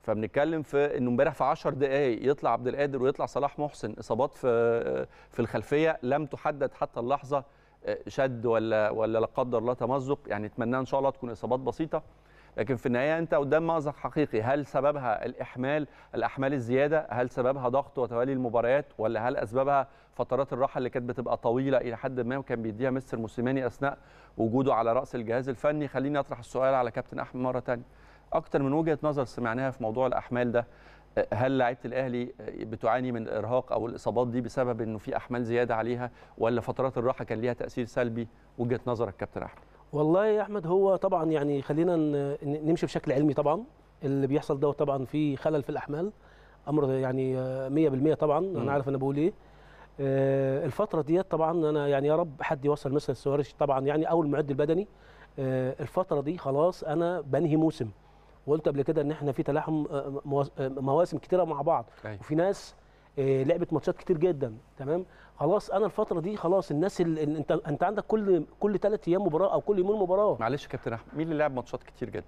فبنتكلم في انه امبارح في 10 دقائق يطلع عبد القادر ويطلع صلاح محسن اصابات في في الخلفيه لم تحدد حتى اللحظه آه، شد ولا ولا لا قدر الله تمزق يعني اتمنى ان شاء الله تكون اصابات بسيطه لكن في النهايه انت قدام مأزق حقيقي هل سببها الاحمال الاحمال الزياده هل سببها ضغط وتوالي المباريات ولا هل اسبابها فترات الراحه اللي كانت بتبقى طويله الى حد ما وكان بيديها مستر موسيماني اثناء وجوده على راس الجهاز الفني خليني اطرح السؤال على كابتن احمد مره ثانيه اكتر من وجهه نظر سمعناها في موضوع الاحمال ده هل لعيبه الاهلي بتعاني من الارهاق او الاصابات دي بسبب انه في احمال زياده عليها ولا فترات الراحه كان ليها تاثير سلبي وجهه نظرك كابتن احمد
والله يا احمد هو طبعا يعني خلينا نمشي بشكل علمي طبعا اللي بيحصل دوت طبعا في خلل في الاحمال امر يعني 100% طبعا م. انا عارف انا بقول ايه آه، الفتره ديت طبعا انا يعني يا رب حد يوصل مثل السوارش طبعا يعني او المعد البدني آه، الفتره دي خلاص انا بنهي موسم وقلت قبل كده ان احنا في تلاحم آه، مواسم كتيره مع بعض أي. أيوة. وفي ناس لعبت ماتشات كتير جدا تمام خلاص انا الفتره دي خلاص الناس اللي انت انت عندك كل كل ثلاث ايام مباراه او كل يومين مباراه معلش يا كابتن احمد مين اللي لعب ماتشات كتير جدا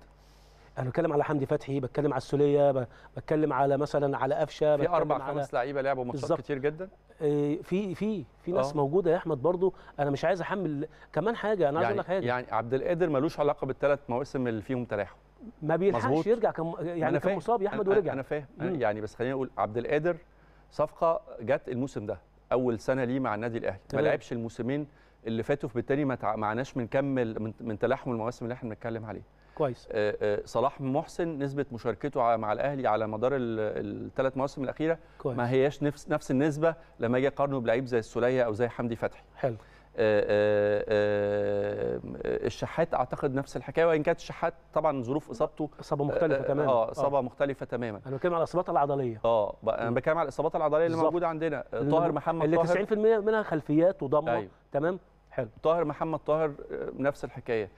انا بتكلم على حمدي فتحي بتكلم على السوليه بتكلم على مثلا على قفشه في اربع خمس لعيبه
لعبوا ماتشات كتير جدا
آه، في في في ناس أوه. موجوده يا احمد برضو انا مش عايز احمل كمان حاجه انا عايز يعني اقول لك حاجه يعني عبد القادر
ملوش علاقه بالثلاث مواسم اللي فيهم تلاحم
ما بيلحقش يرجع كم يعني كان مصاب يا احمد ورجع انا فاهم يعني
بس خلينا نقول عبد القادر صفقه جت الموسم ده اول سنه ليه مع النادي الاهلي ما لعبش الموسمين اللي فاتوا فبالتالي ما معناش بنكمل من, من تلاحم المواسم اللي احنا بنتكلم عليه كويس صلاح محسن نسبه مشاركته مع الاهلي على مدار الثلاث مواسم الاخيره كويس. ما هياش نفس نفس النسبه لما اجي اقارنه بلعيب زي السوليه او زي حمدي فتحي حلو آه، آه، آه، الشحات اعتقد نفس الحكايه وان كانت الشحات طبعا ظروف اصابته اصابه مختلفه تماما اه اصابه مختلفه تماما انا
بتكلم على الاصابات العضليه
اه انا بتكلم على الاصابات العضليه اللي موجوده عندنا طاهر محمد اللي طاهر اللي
90% منها خلفيات وضمه أيوه.
تمام حلو طاهر محمد طاهر نفس الحكايه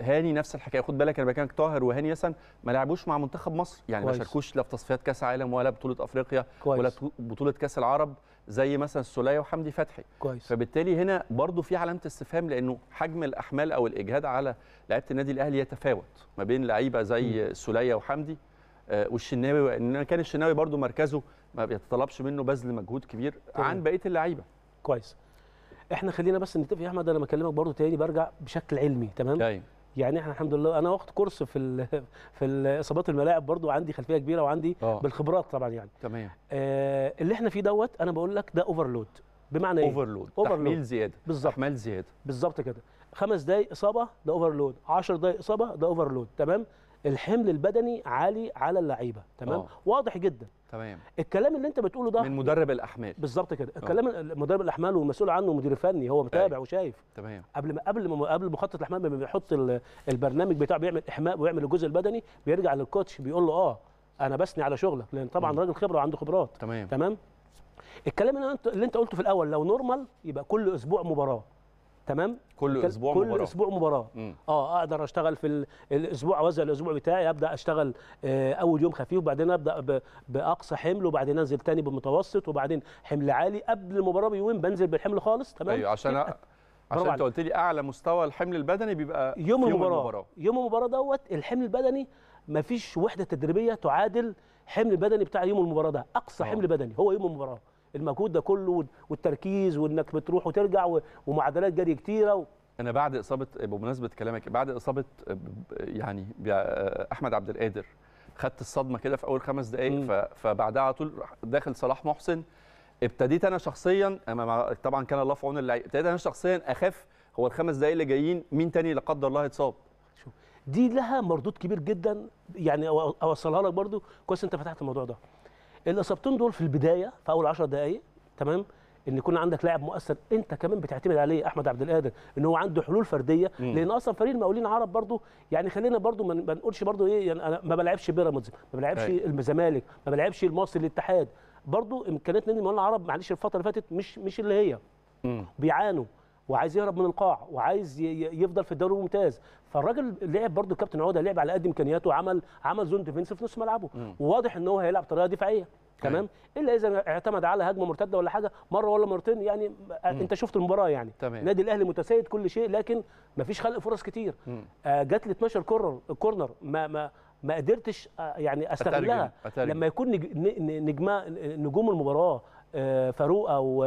هاني نفس الحكايه خد بالك انا بكلمك طاهر وهاني ياسن ما لعبوش مع منتخب مصر يعني كويس. ما شاركوش لا في تصفيات كاس عالم ولا بطوله افريقيا كويس. ولا بطوله كاس العرب زي مثلا السوليه وحمدي فتحي كويس فبالتالي هنا برضو في علامه استفهام لانه حجم الاحمال او الاجهاد على لعيبه النادي الاهلي يتفاوت ما بين لعيبه زي السوليه وحمدي آه، والشناوي وان كان الشناوي برضو مركزه ما بيتطلبش منه بذل مجهود كبير طبعا. عن بقيه اللعيبه
كويس احنا خلينا بس نتفق يا احمد انا بكلمك برضو تاني برجع بشكل علمي تمام أيوة. يعني احنا الحمد لله انا واخد كورس في الـ في اصابات الملاعب برضو عندي خلفيه كبيره وعندي أوه. بالخبرات طبعا يعني تمام آه اللي احنا فيه دوت انا بقول لك ده اوفرلود بمعنى ايه اوفرلود تحميل زياده بالظبط احمال زياده بالظبط كده خمس دقايق اصابه ده اوفرلود 10 دقايق اصابه ده اوفرلود تمام الحمل البدني عالي على اللعيبه تمام أوه. واضح جدا تمام الكلام اللي انت بتقوله ده من مدرب الاحمال بالظبط كده آه. الكلام أوه. مدرب الاحمال والمسؤول عنه مدير فني هو متابع أي. طيب. وشايف تمام قبل ما قبل ما قبل مخطط الاحمال ما بيحط البرنامج بتاعه بيعمل احماء ويعمل الجزء البدني بيرجع للكوتش بيقول له اه انا بثني على شغلك لان طبعا مم. راجل خبره وعنده خبرات تمام تمام الكلام اللي انت اللي انت قلته في الاول لو نورمال يبقى كل اسبوع مباراه تمام كل اسبوع كل مباراه اسبوع مباراه مم. اه اقدر اشتغل في الاسبوع اوزع الاسبوع بتاعي ابدا اشتغل آه اول يوم خفيف وبعدين ابدا باقصى حمل وبعدين انزل تاني بمتوسط وبعدين حمل عالي قبل المباراه بيومين بنزل بالحمل خالص تمام ايوه عشان أ... عشان انت قلت لي اعلى مستوى الحمل البدني بيبقى يوم, يوم المباراه, المباراة. يوم المباراه دوت الحمل البدني ما فيش وحده تدريبيه تعادل حمل بدني بتاع يوم المباراه ده اقصى أوه. حمل بدني هو يوم المباراه المجهود ده كله والتركيز وانك بتروح وترجع ومعادلات جري كتيره
انا بعد اصابه بمناسبه كلامك بعد اصابه يعني احمد عبد القادر خدت الصدمه كده في اول خمس دقائق فبعدها على طول داخل صلاح محسن ابتديت انا شخصيا أما طبعا كان الله في عون اللعيب ابتديت انا شخصيا اخاف هو الخمس دقائق اللي جايين مين تاني لا قدر الله يتصاب
دي لها مردود كبير جدا يعني اوصلها لك برضو كويس انت فتحت الموضوع ده الاصابتين دول في البدايه في اول 10 دقائق تمام ان يكون عندك لاعب مؤثر انت كمان بتعتمد عليه احمد عبد القادر ان هو عنده حلول فرديه مم. لان اصلا فريق المقاولين عرب برضو يعني خلينا برضو ما نقولش برضو ايه يعني انا ما بلعبش بيراميدز ما بلعبش أيوة. الزمالك ما بلعبش المصري الاتحاد برضو امكانيات نادي المقاولين العرب معلش الفتره اللي فاتت مش مش اللي هي مم. بيعانوا وعايز يهرب من القاع وعايز يفضل في الدوري الممتاز فالراجل لعب برضو كابتن عوده لعب على قد امكانياته وعمل عمل زون ديفنس في نص ملعبه وواضح ان هو هيلعب طريقه دفاعيه تمام الا اذا اعتمد على هجمه مرتده ولا حاجه مره ولا مرتين يعني آه، انت شفت المباراه يعني تمام. النادي الاهلي متسيد كل شيء لكن ما فيش خلق فرص كتير آه، جات لي 12 كورنر كورنر ما ما ما قدرتش آه، يعني استغلها لما يكون نجم نجوم المباراه فاروق او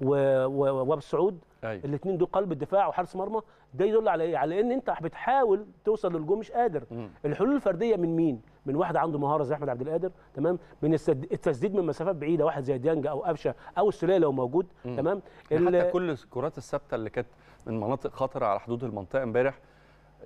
وابو سعود أيوة. الاثنين دول قلب الدفاع وحارس مرمى ده يدل على ايه على ان انت بتحاول توصل للجول مش قادر مم. الحلول الفرديه من مين من واحد عنده مهاره زي احمد عبد القادر تمام من التسديد من مسافات بعيده واحد زي ديانج او قفشه او السلاله لو موجود مم. تمام يعني حتى كل
الكرات الثابته اللي كانت من مناطق خطره على حدود المنطقه امبارح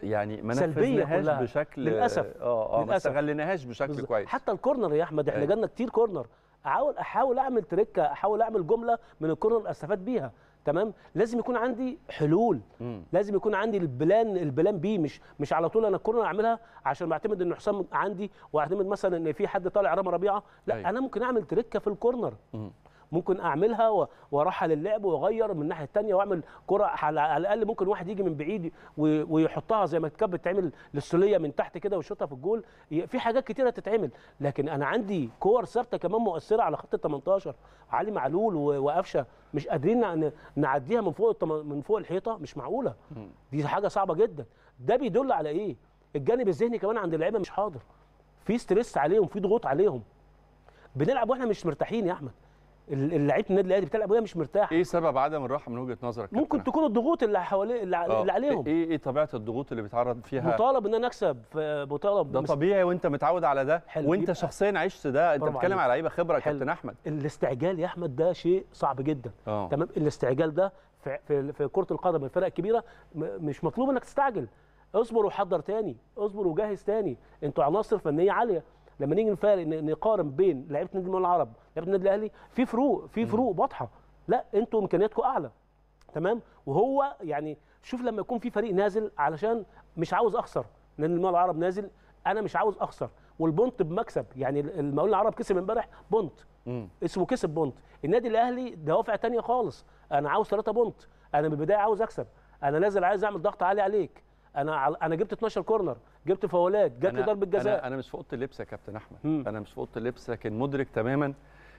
يعني ما نفذناهاش بشكل للاسف اه اه للأسف. ما استغلناهاش
بشكل بز... كويس حتى الكورنر يا احمد احنا أيوة. جالنا كتير كورنر احاول احاول اعمل تركه احاول اعمل جمله من الكورنر استفاد بيها تمام لازم يكون عندي حلول مم. لازم يكون عندي البلان البلان بي مش مش على طول انا الكورنر اعملها عشان بعتمد ان حسام عندي واعتمد مثلا ان في حد طالع رامي ربيعه لا أي. أيوه. انا ممكن اعمل تركه في الكورنر ممكن اعملها وارحل اللعب واغير من الناحيه الثانيه واعمل كره على الاقل ممكن واحد يجي من بعيد ويحطها زي ما الكاب بتتعمل للسوليه من تحت كده ويشوطها في الجول في حاجات كتيره تتعمل لكن انا عندي كور ثابته كمان مؤثره على خط ال 18 علي معلول وقفشه مش قادرين نعديها من فوق من فوق الحيطه مش معقوله دي حاجه صعبه جدا ده بيدل على ايه الجانب الذهني كمان عند اللعيبه مش حاضر في ستريس عليهم في ضغوط عليهم بنلعب واحنا مش مرتاحين يا احمد لعيبه النادي الاهلي بتلعب وهي مش مرتاحه ايه سبب عدم الراحه من وجهه نظرك ممكن تكون الضغوط اللي حواليه اللي, آه. اللي عليهم ايه ايه طبيعه الضغوط
اللي بيتعرض فيها
مطالب ان انا اكسب مطالب ده طبيعي
وانت متعود على ده حلو وانت شخصيا عشت ده انت بتتكلم على لعيبه خبره يا كابتن احمد
الاستعجال يا احمد ده شيء صعب جدا أوه. تمام الاستعجال ده في في, في كره القدم الفرق الكبيره مش مطلوب انك تستعجل اصبر وحضر تاني اصبر وجهز تاني انتوا عناصر فنيه عاليه لما نيجي نفارق نقارن بين لعيبه نادي المقاولين العرب لعيبه النادي الاهلي في فروق في فروق واضحه لا انتوا امكانياتكم اعلى تمام وهو يعني شوف لما يكون في فريق نازل علشان مش عاوز اخسر لان المول العرب نازل انا مش عاوز اخسر والبونت بمكسب يعني المول العرب كسب امبارح بونت اسمه كسب بونت النادي الاهلي دوافع تانية خالص انا عاوز ثلاثة بونت انا من البدايه عاوز اكسب انا نازل عايز اعمل ضغط عالي عليك انا انا جبت 12 كورنر جبت فاولات جبت لي ضربه جزاء انا
انا مش في اوضه اللبس يا كابتن احمد مم. انا مش في اوضه اللبس لكن مدرك تماما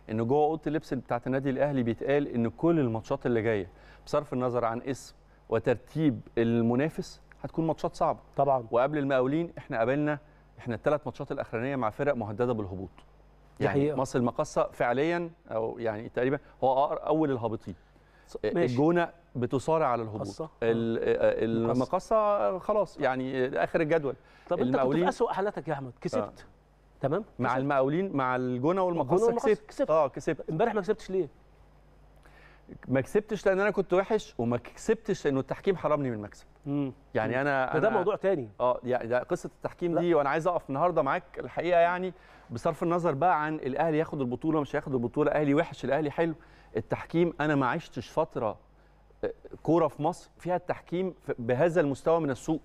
ان جوه اوضه اللبس بتاعه النادي الاهلي بيتقال ان كل الماتشات اللي جايه بصرف النظر عن اسم وترتيب المنافس هتكون ماتشات صعبه طبعا وقبل المقاولين احنا قابلنا احنا الثلاث ماتشات الاخرانيه مع فرق مهدده بالهبوط يعني مصر المقاصه فعليا او يعني تقريبا هو اول الهابطين الجونه بتصارع على الهبوط المقصه خلاص يعني اخر الجدول طب انت كنت في اسوء
حالاتك يا احمد كسبت
آه. تمام مع كسبت. المقاولين مع الجونه والمقصه كسبت.
كسبت اه كسبت امبارح ما كسبتش ليه
ما كسبتش لان انا كنت وحش وما كسبتش لانه التحكيم حرمني من المكسب يعني انا ده, ده موضوع تاني اه يعني ده قصه التحكيم لا. دي وانا عايز اقف النهارده معاك الحقيقه يعني بصرف النظر بقى عن الاهلي ياخد البطوله مش هياخد البطوله اهلي وحش الاهلي حلو التحكيم انا ما عشتش فتره كوره في مصر فيها التحكيم بهذا المستوى من السوء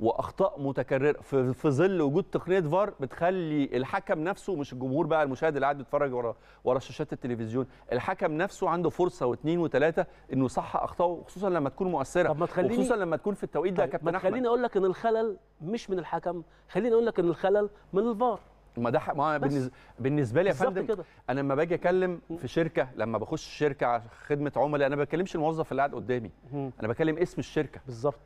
واخطاء متكرره في ظل وجود تقنيه فار بتخلي الحكم نفسه مش الجمهور بقى المشاهد اللي قاعد بيتفرج ورا ورا شاشات التلفزيون الحكم نفسه عنده فرصه واثنين وثلاثه انه يصحح اخطائه خصوصا لما تكون مؤثره طب ما تخليني خصوصا لما تكون في التوقيت ده يا طيب، كابتن احمد ما اقول لك ان الخلل مش من
الحكم خليني اقول لك ان الخلل من الفار
ما ده ما بالنسبه, بالنسبه لي يا فندم كده. انا لما باجي اكلم في شركه لما بخش شركه على خدمه عملاء انا ما بكلمش الموظف اللي قاعد قدامي انا بكلم اسم الشركه بالظبط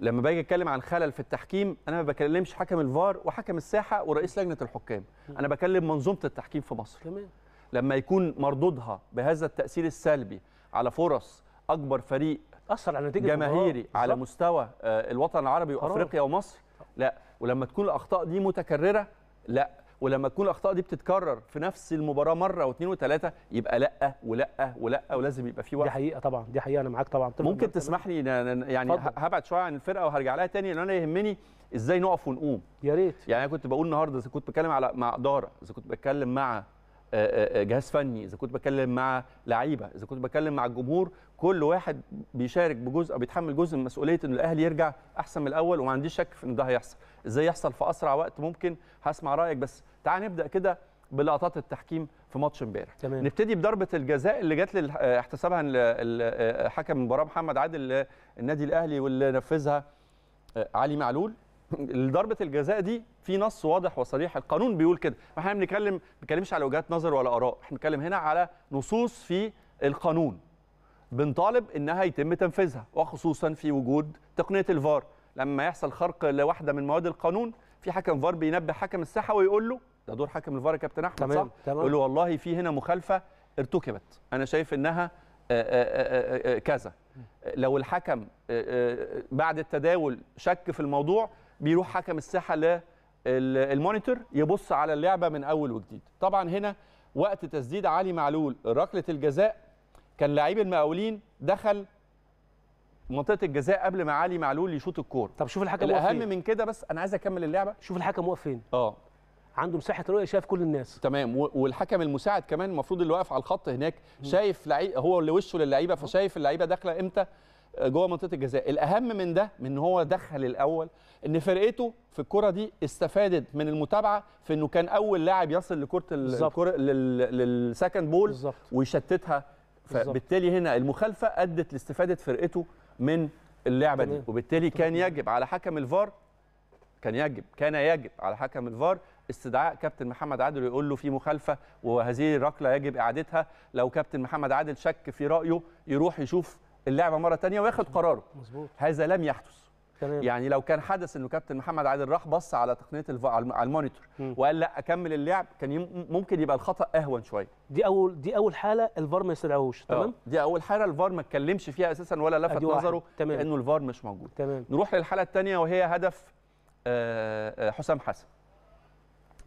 لما باجي اتكلم عن خلل في التحكيم انا ما بكلمش حكم الفار وحكم الساحه ورئيس لجنه الحكام انا بكلم منظومه التحكيم في مصر تمام لما يكون مردودها بهذا التاثير السلبي على فرص اكبر فريق اثر على نتيجه جماهيري على مستوى آه، الوطن العربي وافريقيا ومصر لا ولما تكون الاخطاء دي متكرره لا ولما تكون الاخطاء دي بتتكرر في نفس المباراه مره واثنين وثلاثه يبقى لا ولا ولا ولازم
يبقى في وقت دي حقيقه طبعا دي حقيقه انا معاك طبعا ممكن
تسمح لي يعني فضل. هبعد شويه عن الفرقه وهرجع لها تاني لان انا يهمني ازاي نقف ونقوم يا ريت يعني انا كنت بقول النهارده اذا كنت بتكلم على مع اداره اذا كنت بتكلم مع آه، آه، آه، جهاز فني اذا كنت بتكلم مع لعيبه اذا كنت بتكلم مع الجمهور كل واحد بيشارك بجزء او بيتحمل جزء من مسؤوليه ان الاهلي يرجع احسن من الاول وما عنديش شك في ان ده هيحصل ازاي يحصل في اسرع وقت ممكن هسمع رايك بس تعال نبدا كده بلقطات التحكيم في ماتش امبارح نبتدي بضربه الجزاء اللي جت احتسبها حكم المباراه محمد عادل النادي الاهلي واللي نفذها علي معلول ضربه الجزاء دي في نص واضح وصريح القانون بيقول كده فاحنا بنتكلم ما بنتكلمش على وجهات نظر ولا اراء احنا بنتكلم هنا على نصوص في القانون بنطالب انها يتم تنفيذها وخصوصا في وجود تقنيه الفار لما يحصل خرق لواحده من مواد القانون في حكم فار بينبه حكم الساحه ويقول له ده دور حكم الفار يا كابتن احمد تمام صح تمام. يقول له والله في هنا مخالفه ارتكبت انا شايف انها آه، آه، آه، كذا لو الحكم بعد التداول شك في الموضوع بيروح حكم الساحه للمونيتور يبص على اللعبه من اول وجديد طبعا هنا وقت تسديد علي معلول ركله الجزاء كان لعيب المقاولين دخل منطقه الجزاء قبل ما علي معلول يشوط الكوره طب شوف الحكم الاهم من كده بس انا عايز اكمل اللعبه شوف الحكم واقف فين اه عنده مساحه رؤيه شايف كل الناس تمام والحكم المساعد كمان المفروض اللي واقف على الخط هناك شايف لعيب هو اللي وشه للعيبه فشايف اللعيبه داخله امتى جوه منطقه الجزاء الاهم من ده من ان هو دخل الاول ان فرقته في الكره دي استفادت من المتابعه في انه كان اول لاعب يصل لكره الكره للسكند بول بالزبط. ويشتتها فبالتالي هنا المخالفه ادت لاستفاده فرقته من اللعبه دي وبالتالي كان يجب على حكم الفار كان يجب كان يجب على حكم الفار استدعاء كابتن محمد عادل يقول له في مخالفه وهذه الركله يجب اعادتها لو كابتن محمد عادل شك في رايه يروح يشوف اللعبه مره ثانيه وياخد قراره مظبوط هذا لم يحدث تمام. يعني لو كان حدث انه كابتن محمد عادل راح بص على تقنيه الفا على المونيتور وقال لا اكمل اللعب كان يم... ممكن يبقى الخطا اهون شويه دي اول دي اول حاله الفار ما يستدعوش آه. تمام دي اول حاله الفار ما اتكلمش فيها اساسا ولا لفت نظره لانه الفار مش موجود تمام. نروح للحاله الثانيه وهي هدف آه، آه، حسام حسن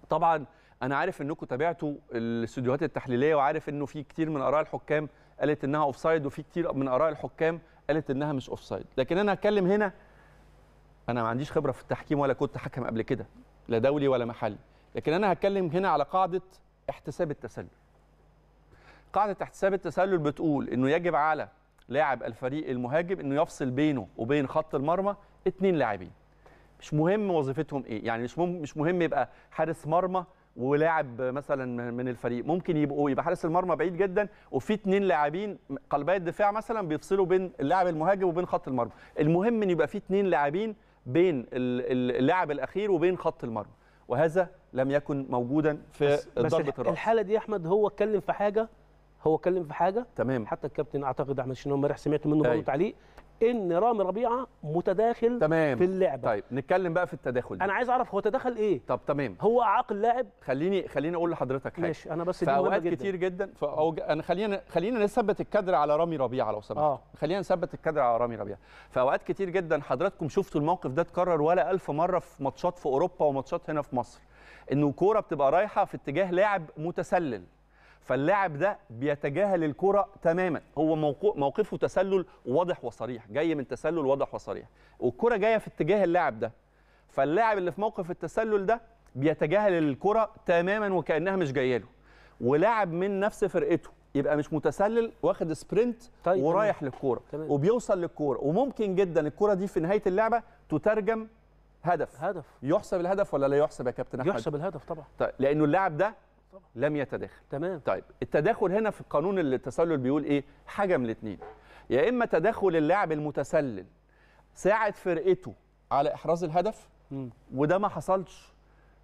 طبعا انا عارف انكم تابعتوا الاستديوهات التحليليه وعارف انه في كتير من اراء الحكام قالت انها اوفسايد وفي كتير من اراء الحكام قالت انها مش اوفسايد لكن انا هتكلم هنا انا ما عنديش خبره في التحكيم ولا كنت حكم قبل كده لا دولي ولا محلي لكن انا هتكلم هنا على قاعده احتساب التسلل قاعده احتساب التسلل بتقول انه يجب على لاعب الفريق المهاجم انه يفصل بينه وبين خط المرمى اثنين لاعبين مش مهم وظيفتهم ايه يعني مش مهم مش مهم يبقى حارس مرمى ولاعب مثلا من الفريق ممكن يبقوا يبقى حارس المرمى بعيد جدا وفي اثنين لاعبين قلبي الدفاع مثلا بيفصلوا بين اللاعب المهاجم وبين خط المرمى المهم ان يبقى في اثنين لاعبين بين اللاعب الاخير وبين خط المرمى وهذا لم يكن موجودا في ضربه الراس
الحاله دي يا احمد هو اتكلم في حاجه هو اتكلم في حاجه تمام حتى الكابتن اعتقد احمد شنو امبارح سمعت منه برضه تعليق ان رامي ربيعه متداخل تمام. في اللعبه طيب نتكلم بقى في التداخل دي. انا عايز اعرف هو تداخل ايه طب تمام هو اعاق اللاعب خليني
خليني اقول لحضرتك حاجه ماشي انا بس دي مهمه جدا كتير جدا فأوج... انا خلينا خلينا نثبت الكادر على رامي ربيعه لو سمحت آه. خلينا نثبت الكادر على رامي ربيعه في اوقات كتير جدا حضراتكم شفتوا الموقف ده اتكرر ولا الف مره في ماتشات في اوروبا وماتشات هنا في مصر انه كوره بتبقى رايحه في اتجاه لاعب متسلل فاللاعب ده بيتجاهل الكره تماما هو موقفه تسلل واضح وصريح جاي من تسلل واضح وصريح والكره جايه في اتجاه اللاعب ده فاللاعب اللي في موقف التسلل ده بيتجاهل الكره تماما وكانها مش جايه له ولاعب من نفس فرقته يبقى مش متسلل واخد سبرنت طيب ورايح طيب. للكوره طيب. وبيوصل للكوره وممكن جدا الكوره دي في نهايه اللعبه تترجم هدف هدف يحسب الهدف ولا لا يحسب يا كابتن احمد يحسب الهدف طبعا طيب لانه اللاعب ده طبعا. لم يتداخل تمام طيب التداخل هنا في القانون التسلل بيقول ايه حاجه من الاثنين يا اما تداخل اللاعب المتسلل ساعد فرقته على احراز الهدف م. وده ما حصلش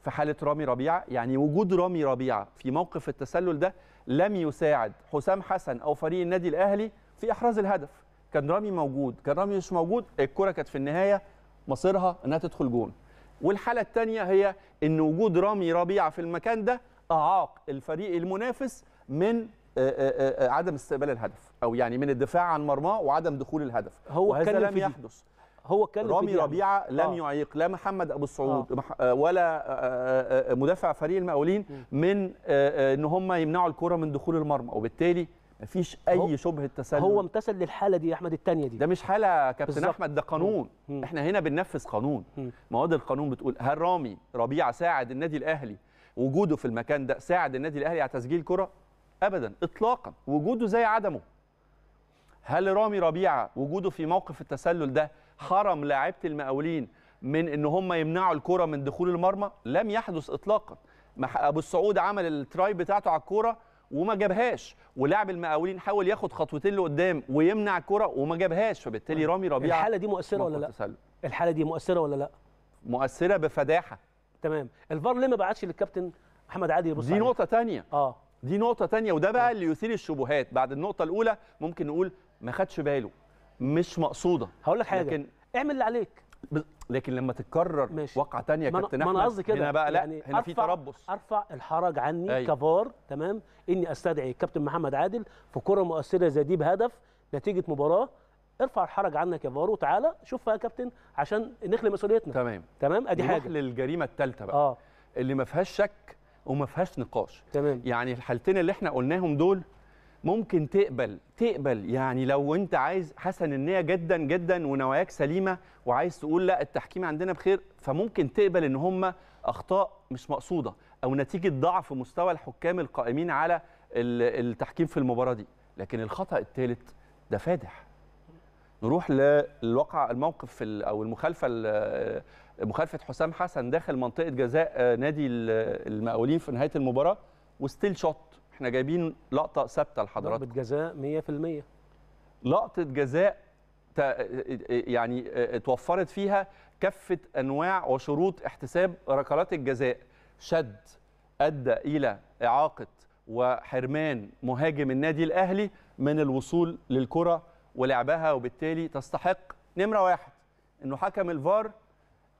في حاله رامي ربيعه يعني وجود رامي ربيعه في موقف التسلل ده لم يساعد حسام حسن او فريق النادي الاهلي في احراز الهدف كان رامي موجود كان رامي مش موجود الكره كانت في النهايه مصيرها انها تدخل جون والحاله الثانيه هي ان وجود رامي ربيعه في المكان ده اعاق الفريق المنافس من آه، آه، آه، عدم استقبال الهدف او يعني من الدفاع عن مرماه وعدم دخول الهدف هو وهذا لم يحدث هو اتكلم رامي ربيعه لم آه. يعيق لا محمد ابو السعود آه. ولا مدافع فريق المقاولين من ان هم يمنعوا الكره من دخول المرمى وبالتالي مفيش اي شبهه
تسلل هو امتثل للحاله دي يا احمد الثانيه دي ده مش حاله كابتن بالزبط. احمد
ده قانون مم. احنا هنا بننفذ قانون مواد القانون بتقول هل رامي ربيعه ساعد النادي الاهلي وجوده في المكان ده ساعد النادي الاهلي على تسجيل كره ابدا اطلاقا وجوده زي عدمه هل رامي ربيعه وجوده في موقف التسلل ده حرم لاعيبه المقاولين من ان هم يمنعوا الكره من دخول المرمى لم يحدث اطلاقا ابو السعود عمل التراي بتاعته على الكوره وما جابهاش ولاعب المقاولين حاول ياخد خطوتين
لقدام ويمنع الكره وما جابهاش فبالتالي رامي ربيعه الحاله دي مؤثره ولا لا الحاله دي مؤثره ولا لا مؤثره بفداحه تمام الفار ليه ما بعتش للكابتن احمد
عادل يبص دي نقطه ثانيه اه دي نقطه ثانيه وده بقى اللي يثير الشبهات بعد النقطه الاولى ممكن نقول ما خدش باله مش مقصوده هقول لك حاجه لكن اعمل اللي عليك لكن لما تتكرر ماشي. واقعه
ثانيه يا كابتن احمد قصدي كده هنا بقى لا يعني هنا في تربص ارفع الحرج عني أي. أيوه. كفار تمام اني استدعي الكابتن محمد عادل في كره مؤثره زي دي بهدف نتيجه مباراه ارفع الحرج عنك يا فار وتعالى شوف يا كابتن عشان نخلي مسؤوليتنا تمام تمام ادي حاجه للجريمه الثالثه بقى آه. اللي ما فيهاش شك وما
فيهاش نقاش تمام يعني الحالتين اللي احنا قلناهم دول ممكن تقبل تقبل يعني لو انت عايز حسن النيه جدا جدا ونواياك سليمه وعايز تقول لا التحكيم عندنا بخير فممكن تقبل ان هم اخطاء مش مقصوده او نتيجه ضعف مستوى الحكام القائمين على التحكيم في المباراه دي لكن الخطا الثالث ده فادح نروح للواقع الموقف او المخالفه مخالفه حسام حسن داخل منطقه جزاء آه، نادي المقاولين في نهايه المباراه وستيل شوت احنا جايبين لقطه ثابته لحضراتكم
ضربه جزاء
100% لقطه جزاء يعني آه، توفرت فيها كافه انواع وشروط احتساب ركلات الجزاء شد ادى الى اعاقه وحرمان مهاجم النادي الاهلي من الوصول للكره ولعبها وبالتالي تستحق نمره واحد انه حكم الفار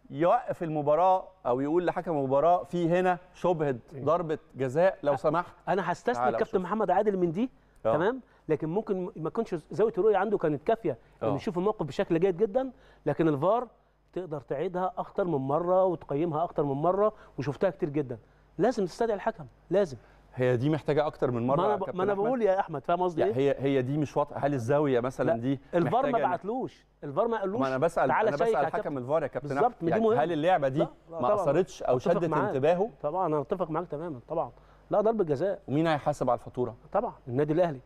يوقف المباراه او يقول لحكم المباراه في هنا شبهه إيه. ضربه
جزاء لو سمحت انا هستثني كابتن محمد عادل من دي أوه. تمام لكن ممكن ما تكونش زاويه الرؤيه عنده كانت كافيه انه آه. يشوف الموقف بشكل جيد جدا لكن الفار تقدر تعيدها اكتر من مره وتقيمها اكتر من مره وشفتها كتير جدا لازم تستدعي الحكم لازم
هي دي محتاجه اكتر
من مره ما انا, ب... ما أنا بقول يا احمد فاهم قصدي ايه
هي هي دي مش واضحه هل الزاويه مثلا لا. دي الفار ما
بعتلوش الفار ما قالوش انا بسال انا بسال حكم الفار يا كابتن بالظبط يعني هل اللعبه دي ما اثرتش او شدت انتباهه طبعا انا اتفق معاك تماما طبعا لا ضربه جزاء ومين هيحاسب على الفاتوره طبعا النادي الاهلي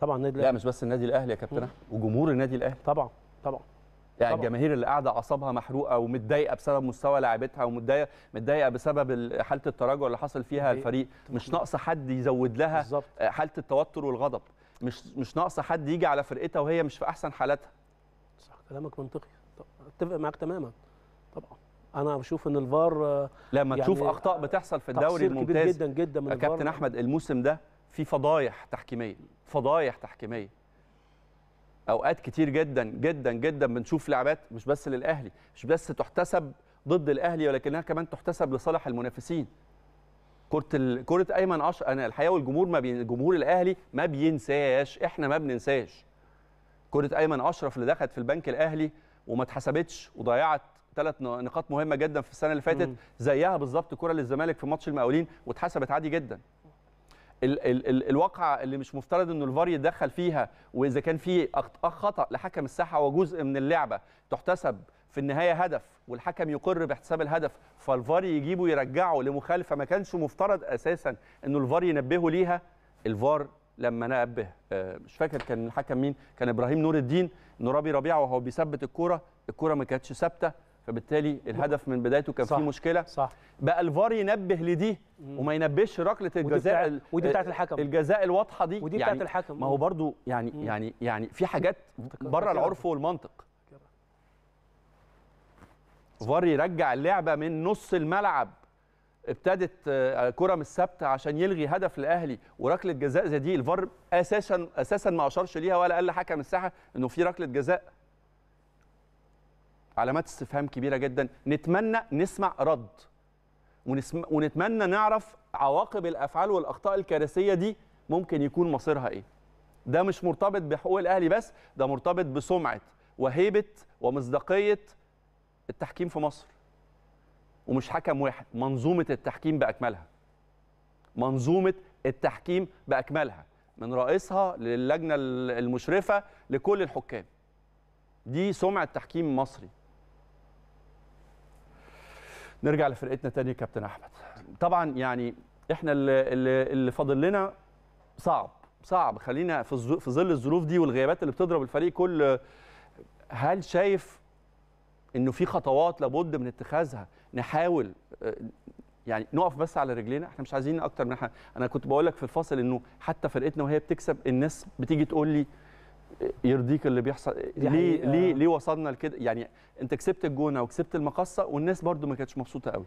طبعا النادي الاهلي لا مش
بس النادي الاهلي يا كابتن وجمهور النادي الاهلي طبعا طبعا يعني طبعا. الجماهير اللي قاعده اعصابها محروقه ومتضايقه بسبب مستوى لاعبتها ومتضايقه متضايقه بسبب حاله التراجع اللي حصل فيها الفريق مش ناقصه حد يزود لها بالزبط. حاله التوتر والغضب مش مش ناقصه حد يجي على فرقتها وهي مش في احسن حالاتها
صح كلامك منطقي اتفق معاك تماما طبعا انا بشوف ان الفار آه، لما يعني تشوف اخطاء بتحصل
في الدوري الممتاز جدا جدا من كابتن احمد الموسم ده في فضايح تحكيميه فضايح تحكيميه اوقات كتير جدا جدا جدا بنشوف لعبات مش بس للاهلي مش بس تحتسب ضد الاهلي ولكنها كمان تحتسب لصالح المنافسين كره ال... كره ايمن عش... انا الحقيقه والجمهور ما بي... جمهور الاهلي ما بينساش احنا ما بننساش كره ايمن اشرف اللي دخلت في البنك الاهلي وما اتحسبتش وضيعت ثلاث نقاط مهمه جدا في السنه اللي فاتت زيها بالظبط كره للزمالك في ماتش المقاولين واتحسبت عادي جدا ال ال ال الواقعه اللي مش مفترض انه الفار يتدخل فيها واذا كان في خطا لحكم الساحه وجزء من اللعبه تحتسب في النهايه هدف والحكم يقر باحتساب الهدف فالفار يجيبه يرجعه لمخالفه ما كانش مفترض اساسا انه الفار ينبهه ليها الفار لما نبه آه، مش فاكر كان الحكم مين كان ابراهيم نور الدين نورابي ربيعه وهو بيثبت الكوره الكوره ما كانتش ثابته فبالتالي الهدف من بدايته كان فيه مشكله صح بقى الفار ينبه لدي وما ينبهش ركله الجزاء ودي, بتاعت الحكم الجزاء الواضحه دي ودي بتاعت يعني الحكم ما هو برضو يعني مم. يعني يعني في حاجات بره العرف والمنطق فار يرجع اللعبه من نص الملعب ابتدت آه، كره من السبت عشان يلغي هدف الاهلي وركله جزاء زي دي الفار اساسا اساسا ما اشارش ليها ولا قال لحكم الساحه انه في ركله جزاء علامات استفهام كبيره جدا نتمنى نسمع رد ونسم... ونتمنى نعرف عواقب الافعال والاخطاء الكارثيه دي ممكن يكون مصيرها ايه ده مش مرتبط بحقوق الاهلي بس ده مرتبط بسمعه وهيبه ومصداقيه التحكيم في مصر ومش حكم واحد منظومه التحكيم باكملها منظومه التحكيم باكملها من رئيسها للجنه المشرفه لكل الحكام دي سمعه تحكيم مصري نرجع لفرقتنا تاني كابتن احمد طبعا يعني احنا اللي, اللي فاضل لنا صعب صعب خلينا في, في ظل الظروف دي والغيابات اللي بتضرب الفريق كل هل شايف انه في خطوات لابد من اتخاذها نحاول آه، يعني نقف بس على رجلينا احنا مش عايزين اكتر من حاجه انا كنت بقول لك في الفاصل انه حتى فرقتنا وهي بتكسب الناس بتيجي تقول لي يرضيك اللي بيحصل ليه ليه ليه وصلنا لكده يعني انت كسبت الجونه
وكسبت المقصه
والناس برده ما كانتش مبسوطه قوي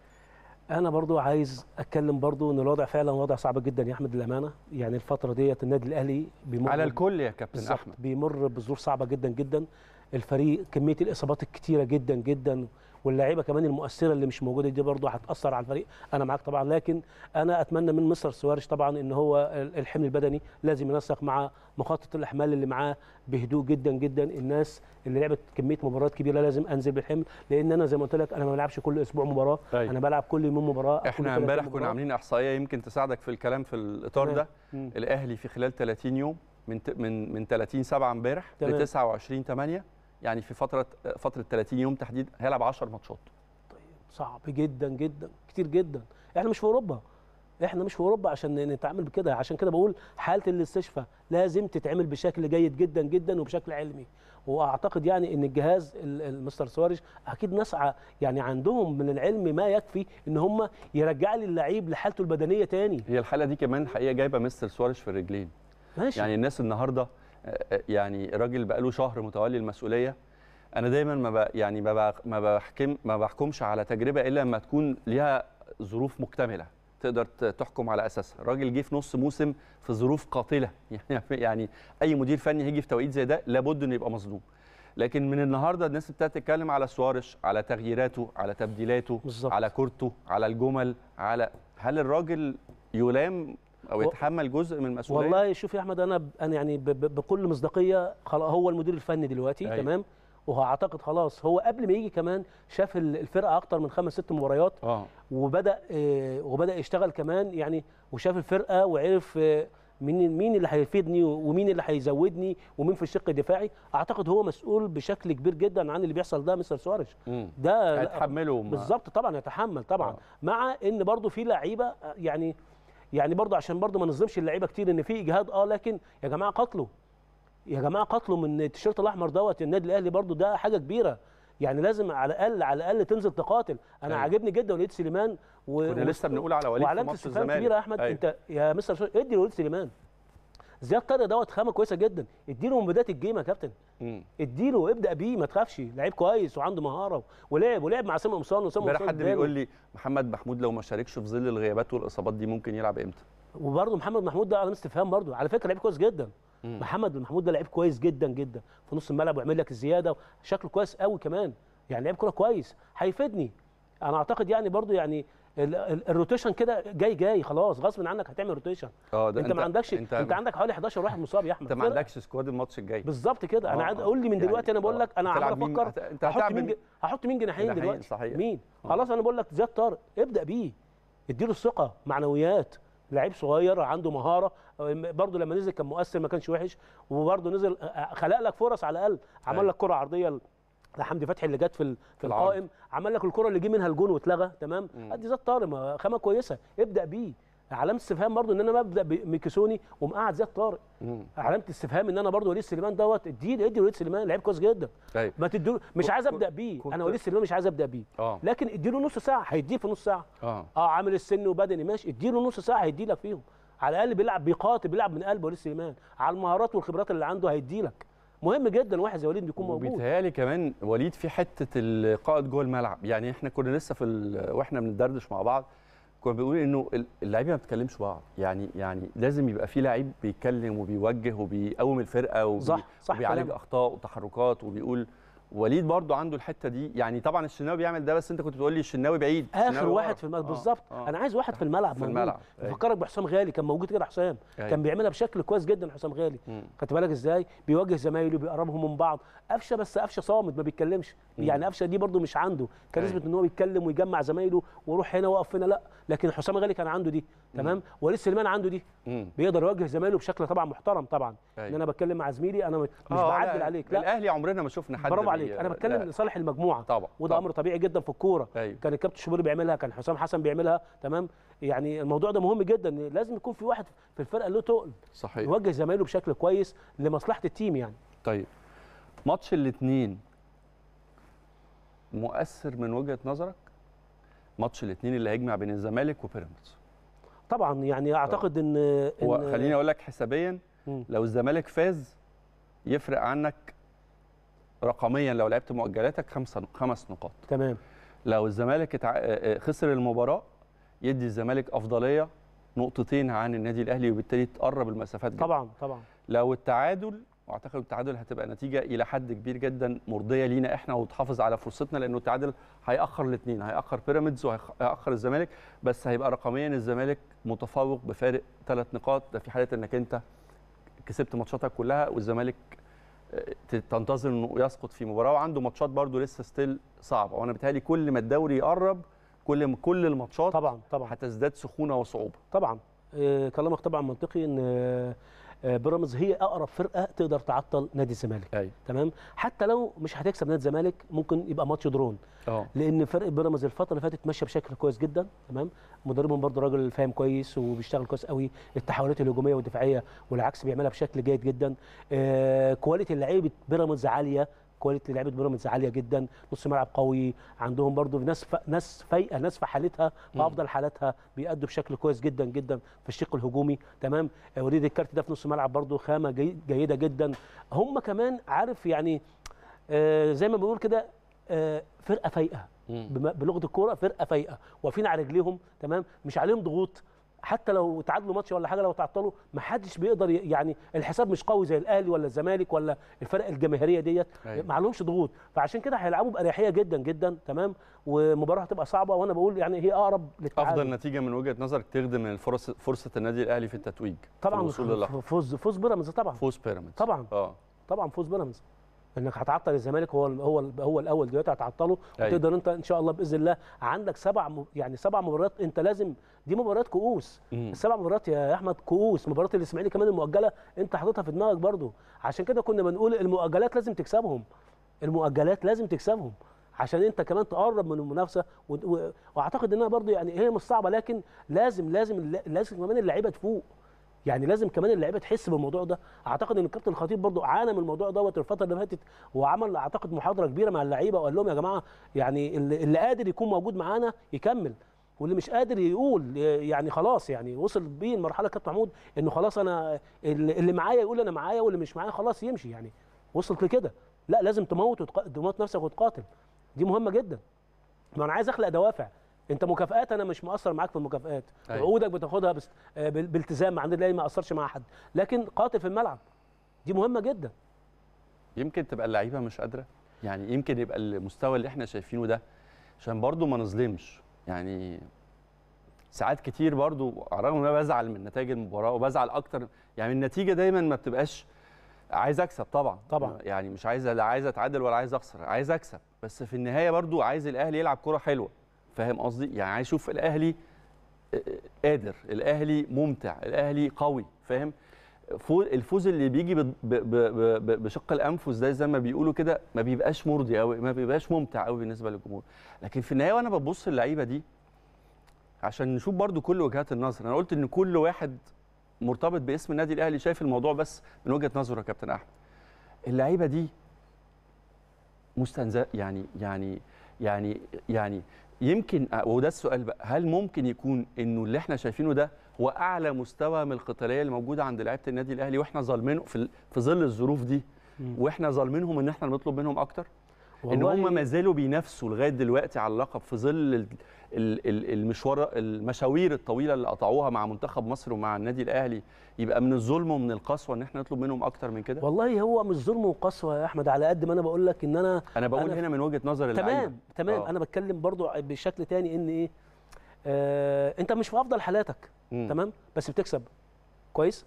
انا برضو عايز اتكلم برضو ان الوضع فعلا وضع صعب جدا يا احمد للامانه يعني الفتره ديت النادي الاهلي بيمر على الكل يا كابتن احمد بيمر بظروف صعبه جدا جدا الفريق كميه الاصابات الكتيره جدا جدا واللاعيبه كمان المؤثره اللي مش موجوده دي برضه هتاثر على الفريق انا معاك طبعا لكن انا اتمنى من مصر سوارش طبعا ان هو الحمل البدني لازم ينسق مع مخطط الاحمال اللي معاه بهدوء جدا جدا الناس اللي لعبت كميه مباريات كبيره لازم انزل بالحمل لان انا زي ما قلت لك انا ما بلعبش كل اسبوع مباراه أي. طيب. انا بلعب كل يوم مباراه احنا امبارح كنا
عاملين احصائيه يمكن تساعدك في الكلام في الاطار ده الاهلي في خلال 30 يوم من من من 30 7 امبارح ل 29 8 يعني في فتره فتره 30 يوم تحديد هيلعب 10
ماتشات طيب صعب جدا جدا كتير جدا احنا مش في اوروبا احنا مش في اوروبا عشان نتعامل بكده عشان كده بقول حاله الاستشفاء لازم تتعمل بشكل جيد جدا جدا وبشكل علمي واعتقد يعني ان الجهاز المستر سواريش اكيد نسعى يعني عندهم من العلم ما يكفي ان هم يرجع لي اللعيب لحالته البدنيه تاني
هي الحاله دي كمان حقيقه جايبه مستر سواريش في الرجلين ماشي يعني الناس النهارده يعني راجل بقاله شهر متولي المسؤوليه انا دايما ما يعني ما بحكم ما بحكمش على تجربه الا لما تكون ليها ظروف مكتمله تقدر تحكم على اساسها الراجل جه في نص موسم في ظروف قاتله يعني يعني اي مدير فني هيجي في توقيت زي ده لابد انه يبقى مصدوم لكن من النهارده الناس ابتدت تتكلم على سوارش على تغييراته على تبديلاته بالزبط. على كورته على الجمل على هل الراجل يلام او يتحمل جزء من المسؤوليه
والله شوف يا احمد انا انا يعني بكل مصداقيه هو المدير الفني دلوقتي أيوة. تمام وهعتقد خلاص هو قبل ما يجي كمان شاف الفرقه اكتر من خمس ست مباريات آه. وبدا إيه وبدا يشتغل كمان يعني وشاف الفرقه وعرف آه، مين مين اللي هيفيدني ومين اللي هيزودني ومين في الشق الدفاعي اعتقد هو مسؤول بشكل كبير جدا عن اللي بيحصل ده مستر سواريز ده هيتحمله بالظبط طبعا هيتحمل طبعا آه. مع ان برضو في لعيبه آه، يعني يعني برضه عشان برضه ما نظلمش اللعيبه كتير ان في اجهاد اه لكن يا جماعه قتله يا جماعه قتله من التيشيرت الاحمر دوت النادي الاهلي برضه ده حاجه كبيره يعني لازم على الاقل على الاقل تنزل تقاتل انا أيه. عاجبني جدا وليد سليمان و... كنا لسه بنقول على وليد في ماتش الزمالك كبيره يا احمد أيه. انت يا مستر ادي لوليد سليمان زياد طارق دوت خامه كويسه جدا اديله من بدايه الجيم يا كابتن اديله ابدا بيه ما تخافش لعيب كويس وعنده مهاره ولعب ولعب مع سامي قمصان وسامي قمصان حد بيقول لي محمد محمود لو ما شاركش في ظل الغيابات والاصابات دي ممكن يلعب امتى وبرده محمد محمود ده علامه استفهام برده على فكره لعيب كويس جدا مم. محمد محمود ده لعيب كويس جدا جدا في نص الملعب ويعمل لك الزياده شكله كويس قوي كمان يعني لعيب كوره كويس هيفيدني انا اعتقد يعني برده يعني الروتيشن كده جاي جاي خلاص غصب عنك هتعمل روتيشن اه انت, انت ما عندكش انت, انت عندك حوالي 11 واحد مصاب يا احمد انت ما عندكش سكواد الماتش الجاي بالظبط كده انا قاعد آه، اقول لي من يعني دلوقتي انا بقول آه، لك انا عمال افكر انت هتعمل مين هحط مين جناحين دلوقتي صحيح. مين آه. خلاص انا بقول لك زياد طارق ابدا بيه اديله الثقه معنويات لعيب صغير عنده مهاره برضه لما نزل كان مؤثر ما كانش وحش وبرضه نزل خلق لك فرص على الاقل عمل أيوه. لك كره عرضيه لحمدي فتحي اللي جت في في القائم عمل لك الكره اللي جه منها الجون واتلغى تمام ادي زياد طارق خامه كويسه ابدا بيه علامه استفهام برضو ان انا ببدا بميكسوني ومقعد زياد طارق علامه استفهام ان انا برضو وليد سليمان دوت اديني ادي وليد سليمان لعيب كويس جدا أي. طيب. ما تديله مش عايز ابدا بيه انا وليد سليمان مش عايز ابدا بيه أوه. لكن اديله نص ساعه هيديه في نص ساعه اه اه عامل السن وبدني ماشي اديله نص ساعه هيدي لك فيهم على الاقل بيلعب بيقاتل بيلعب من قلبه وليد سليمان على المهارات والخبرات اللي عنده هيدي لك مهم جدا واحد زي وليد يكون موجود
بيتهيألي كمان وليد في حته القائد جوه الملعب يعني احنا كنا لسه في ال... واحنا بندردش مع بعض كنا بنقول انه اللعيبه ما بتتكلمش بعض يعني يعني لازم يبقى في لعيب بيتكلم وبيوجه وبيقوم الفرقه وبي... صح صح وبيعالج اخطاء وتحركات وبيقول وليد برضو عنده الحته دي يعني طبعا الشناوي بيعمل ده بس انت كنت بتقول لي الشناوي بعيد
اخر واحد في الملعب آه، بالظبط آه. انا عايز واحد في الملعب في الملعب أيوه. بفكرك بحسام غالي كان موجود كده حسام أيوه. كان بيعملها بشكل كويس جدا حسام غالي خدت بالك ازاي بيواجه زمايله بيقربهم من بعض قفشه بس قفشه صامت ما بيتكلمش م. يعني قفشه دي برضو مش عنده كاريزما أيوه. نسبة ان هو بيتكلم ويجمع زمايله وروح هنا واقف هنا لا لكن حسام غالي كان عنده دي تمام وليد سليمان عنده دي م. بيقدر يواجه زمايله بشكل طبعا محترم طبعا ان انا بتكلم مع زميلي انا مش آه، بعدل عليك لا الاهلي عمرنا ما شفنا حد عليك انا بتكلم لصالح المجموعه طبعا وده طبعًا. امر طبيعي جدا في الكوره أيوة. كان الكابتن شوبير بيعملها كان حسام حسن بيعملها تمام يعني الموضوع ده مهم جدا لازم يكون في واحد في الفرقه له تقل صحيح يوجه زمايله بشكل كويس لمصلحه التيم يعني طيب ماتش الاثنين مؤثر
من وجهه نظرك ماتش الاثنين اللي هيجمع بين الزمالك وبيراميدز
طبعا يعني اعتقد ان, إن خليني
اقول لك حسابيا لو الزمالك فاز يفرق عنك رقميا لو لعبت مؤجلاتك خمسة خمس نقاط تمام لو الزمالك آه، آه، خسر المباراه يدي الزمالك افضليه نقطتين عن النادي الاهلي وبالتالي تقرب المسافات جدا. طبعا طبعا لو التعادل واعتقد التعادل هتبقى نتيجه الى حد كبير جدا مرضيه لينا احنا وتحافظ على فرصتنا لانه التعادل هياخر الاثنين هياخر بيراميدز وهياخر الزمالك بس هيبقى رقميا الزمالك متفوق بفارق ثلاث نقاط ده في حاله انك انت كسبت ماتشاتك كلها والزمالك تنتظر انه يسقط في مباراه وعنده ماتشات برده لسه ستيل صعبه وانا بتهيألي كل ما الدوري يقرب كل كل الماتشات طبعا طبعا هتزداد سخونه وصعوبه طبعا
آه، كلامك طبعا منطقي ان آه، آه، بيراميدز هي اقرب فرقه تقدر تعطل نادي الزمالك تمام حتى لو مش هتكسب نادي الزمالك ممكن يبقى ماتش درون أوه. لان فرق بيراميدز الفتره اللي فاتت ماشيه بشكل كويس جدا تمام مدربهم برده راجل فاهم كويس وبيشتغل كويس قوي التحولات الهجوميه والدفاعيه والعكس بيعملها بشكل جيد جدا آه كواليتي لعيبه بيراميدز عاليه كواليتي لعيبه بيراميدز عاليه جدا نص ملعب قوي عندهم برده ناس ف... ناس فايقه ناس في حالتها في افضل حالاتها بيأدوا بشكل كويس جدا جدا في الشق الهجومي تمام وريد الكارت ده في نص ملعب برده خامه جي... جيده جدا هم كمان عارف يعني آه زي ما بنقول كده آه فرقه فايقه بلغه الكوره فرقه فايقه واقفين على رجليهم تمام مش عليهم ضغوط حتى لو تعادلوا ماتش ولا حاجه لو تعطلوا ما حدش بيقدر يعني الحساب مش قوي زي الاهلي ولا الزمالك ولا الفرق الجماهيريه ديت أيوة. ما عليهمش ضغوط فعشان كده هيلعبوا باريحيه جدا جدا تمام ومباراه هتبقى صعبه وانا بقول يعني هي اقرب للتعادل
افضل نتيجه من وجهه نظرك تخدم الفرص فرصه النادي الاهلي في التتويج طبعا في
فوز فوز بيراميدز طبعا فوز بيراميدز طبعا اه طبعا فوز بيراميدز انك هتعطل الزمالك هو هو هو الاول دلوقتي هتعطله أيوة. وتقدر انت ان شاء الله باذن الله عندك سبع يعني سبع مباريات انت لازم دي مباريات كؤوس السبع مباريات يا احمد كؤوس مباراه الاسماعيلي كمان المؤجله انت حاططها في دماغك برضو عشان كده كنا بنقول المؤجلات لازم تكسبهم المؤجلات لازم تكسبهم عشان انت كمان تقرب من المنافسه و... و... واعتقد انها برضو يعني هي مش صعبه لكن لازم لازم لازم كمان اللعيبه تفوق يعني لازم كمان اللعيبه تحس بالموضوع ده اعتقد ان الكابتن الخطيب برضه عانى من الموضوع دوت الفتره اللي فاتت وعمل اعتقد محاضره كبيره مع اللعيبه وقال لهم يا جماعه يعني اللي قادر يكون موجود معانا يكمل واللي مش قادر يقول يعني خلاص يعني وصل بيه المرحله كابتن محمود انه خلاص انا اللي معايا يقول انا معايا واللي مش معايا خلاص يمشي يعني وصلت لكده لا لازم تموت وتموت نفسك وتقاتل دي مهمه جدا ما انا عايز اخلق دوافع انت مكافئات انا مش مقصر معاك في المكافئات أيوة. وعودك بتاخدها بس آه، بالتزام النادي الاهلي ما اثرش مع حد لكن قاتل في الملعب دي مهمه جدا
يمكن تبقى اللعيبه مش قادره يعني يمكن يبقى المستوى اللي احنا شايفينه ده عشان برضو ما نظلمش يعني ساعات كتير برضو رغم ان انا بزعل من نتائج المباراه وبزعل اكتر يعني النتيجه دايما ما بتبقاش عايز اكسب طبعا طبعا يعني مش عايز لا عايز اتعادل ولا عايز اخسر عايز اكسب بس في النهايه برضو عايز الاهلي يلعب كره حلوه فاهم قصدي يعني عايز اشوف الاهلي آه، آه، قادر الاهلي ممتع الاهلي قوي فاهم الفوز اللي بيجي بشق الانفس ده زي ما بيقولوا كده ما بيبقاش مرضي قوي ما بيبقاش ممتع قوي بالنسبه للجمهور لكن في النهايه وانا ببص اللعيبه دي عشان نشوف برضو كل وجهات النظر انا قلت ان كل واحد مرتبط باسم النادي الاهلي شايف الموضوع بس من وجهه نظره يا كابتن احمد اللعيبه دي مستنزف يعني يعني يعني يعني يمكن وده السؤال بقى هل ممكن يكون انه اللي احنا شايفينه ده هو اعلى مستوى من القتاليه الموجوده عند لعيبه النادي الاهلي واحنا ظالمينه في, في ظل الظروف دي واحنا ظالمينهم ان احنا نطلب منهم اكتر ان هم ما زالوا بينافسوا لغايه دلوقتي على اللقب في ظل المشوار المشاوير الطويله اللي قطعوها مع منتخب مصر ومع النادي الاهلي يبقى من الظلم ومن القسوه ان احنا نطلب منهم اكتر من كده
والله هو مش ظلم وقسوه يا احمد على قد ما انا بقول لك ان انا انا بقول أنا
هنا من وجهه نظر اللعيبه تمام تمام أوه. انا
بتكلم برضو بشكل تاني ان ايه آه انت مش في افضل حالاتك م. تمام بس بتكسب كويس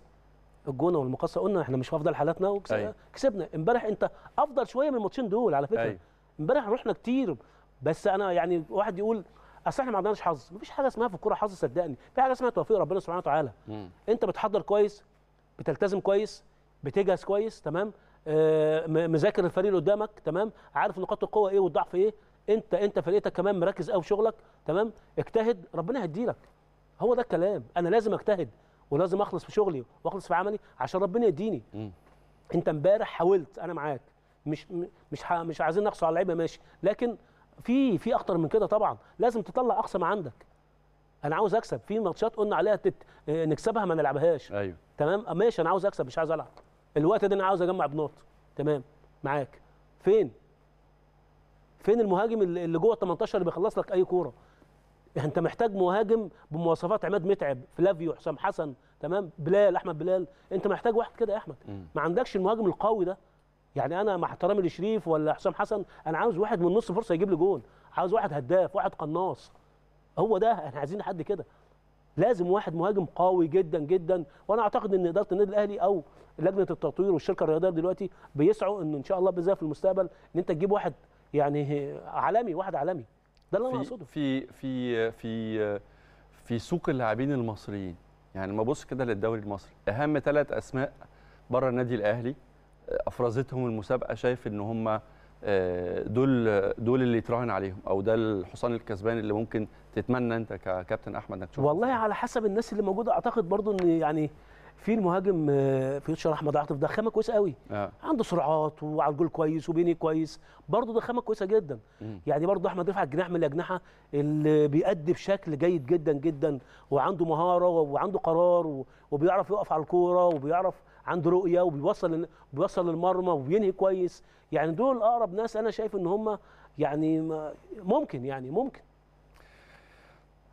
الجونه والمقصه قلنا احنا مش في افضل حالاتنا وكسبنا أيوه. كسبنا امبارح انت افضل شويه من الماتشين دول على فكره أيوه. امبارح رحنا كتير بس انا يعني واحد يقول اصل احنا ما عندناش حظ مفيش حاجه اسمها في الكوره حظ صدقني في حاجه اسمها توفيق ربنا سبحانه وتعالى مم. انت بتحضر كويس بتلتزم كويس بتجهز كويس تمام آه مذاكر الفريق اللي قدامك تمام عارف نقاط القوه ايه والضعف ايه انت انت فريقك كمان مركز قوي في شغلك تمام اجتهد ربنا هيديلك هو ده الكلام انا لازم اجتهد ولازم اخلص في شغلي واخلص في عملي عشان ربنا يديني مم. انت امبارح حاولت انا معاك مش مش مش عايزين نقصوا على اللعيبه ماشي لكن في في اخطر من كده طبعا لازم تطلع اقصى ما عندك انا عاوز اكسب في ماتشات قلنا عليها تت... آه، نكسبها ما نلعبهاش ايوه تمام ماشي انا عاوز اكسب مش عاوز العب الوقت ده انا عاوز اجمع بنقط تمام معاك فين فين المهاجم اللي جوه ال 18 اللي بيخلص لك اي كوره انت محتاج مهاجم بمواصفات عماد متعب فلافيو حسام حسن تمام بلال احمد بلال انت محتاج واحد كده يا احمد ما عندكش المهاجم القوي ده يعني انا مع احترامي لشريف ولا حسام حسن انا عاوز واحد من نص فرصه يجيب لي جون عاوز واحد هداف واحد قناص هو ده احنا عايزين حد كده لازم واحد مهاجم قوي جدا جدا وانا اعتقد ان اداره النادي الاهلي او لجنه التطوير والشركه الرياضيه دلوقتي بيسعوا انه ان شاء الله باذن في المستقبل ان انت تجيب واحد يعني عالمي واحد عالمي ده اللي انا اقصده
في في في في سوق اللاعبين المصريين يعني لما ابص كده للدوري المصري اهم ثلاث اسماء بره النادي الاهلي افرزتهم المسابقه شايف ان هم آه، دول دول اللي يتراهن عليهم او ده الحصان الكسبان اللي ممكن تتمنى انت ككابتن احمد انك
تشوفه والله على حسب الناس اللي موجوده اعتقد برضو ان يعني في المهاجم آه، فيوتشر احمد عاطف ده خامه كويس قوي آه. عنده سرعات وعلى الجول كويس وبيني كويس برضه ده خامه كويسه جدا م. يعني برضه احمد رفعت جناح من الاجنحه اللي بيأدي بشكل جيد جدا جدا وعنده مهاره وعنده قرار وبيعرف يقف على الكوره وبيعرف عنده رؤيه وبيوصل بيوصل للمرمى وبينهي كويس يعني دول اقرب ناس انا شايف ان هم يعني ممكن يعني ممكن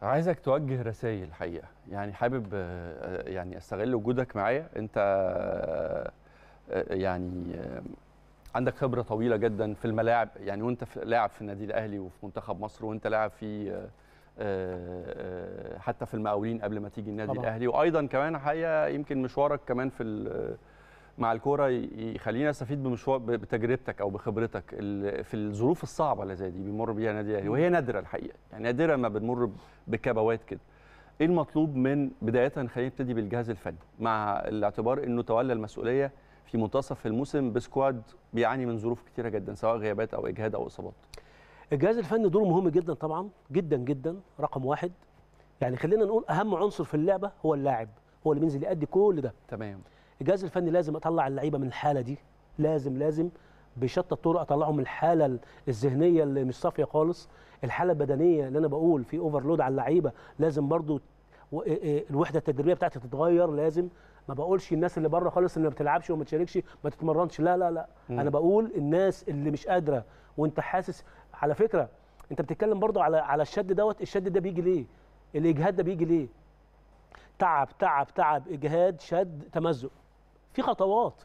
عايزك توجه رسائل الحقيقه يعني حابب آه، يعني استغل وجودك معايا انت آه، آه، يعني عندك خبره طويله جدا في الملاعب يعني وانت لاعب في النادي الاهلي وفي منتخب مصر وانت لاعب في آه، آه، حتى في المقاولين قبل ما تيجي النادي طبعا. الاهلي وايضا كمان حقيقه يمكن مشوارك كمان في مع الكوره يخلينا نستفيد بمشوار بتجربتك او بخبرتك في الظروف الصعبه اللي زي دي بيمر بيها النادي الاهلي وهي نادره الحقيقه يعني نادره ما بنمر بكبوات كده ايه المطلوب من بدايه خلينا نبتدي بالجهاز الفني مع الاعتبار انه تولى المسؤوليه في منتصف الموسم بسكواد بيعاني من ظروف كتيره جدا سواء غيابات او اجهاد او اصابات
الجهاز الفني دوره مهم جدا طبعا جدا جدا رقم واحد يعني خلينا نقول اهم عنصر في اللعبه هو اللاعب هو اللي بينزل يأدي كل ده تمام الجهاز الفني لازم اطلع اللعيبه من الحاله دي لازم لازم بشتى الطرق اطلعهم من الحاله الذهنيه اللي مش صافيه خالص الحاله البدنيه اللي انا بقول في اوفرلود على اللعيبه لازم برضو إيه، إيه، الوحده التدريبيه بتاعتي تتغير لازم ما بقولش الناس اللي بره خالص اللي ما بتلعبش وما تشاركش ما تتمرنش لا لا لا م. انا بقول الناس اللي مش قادره وانت حاسس على فكره انت بتتكلم برضو على على الشد دوت الشد ده بيجي ليه الاجهاد ده بيجي ليه تعب تعب تعب اجهاد شد تمزق في خطوات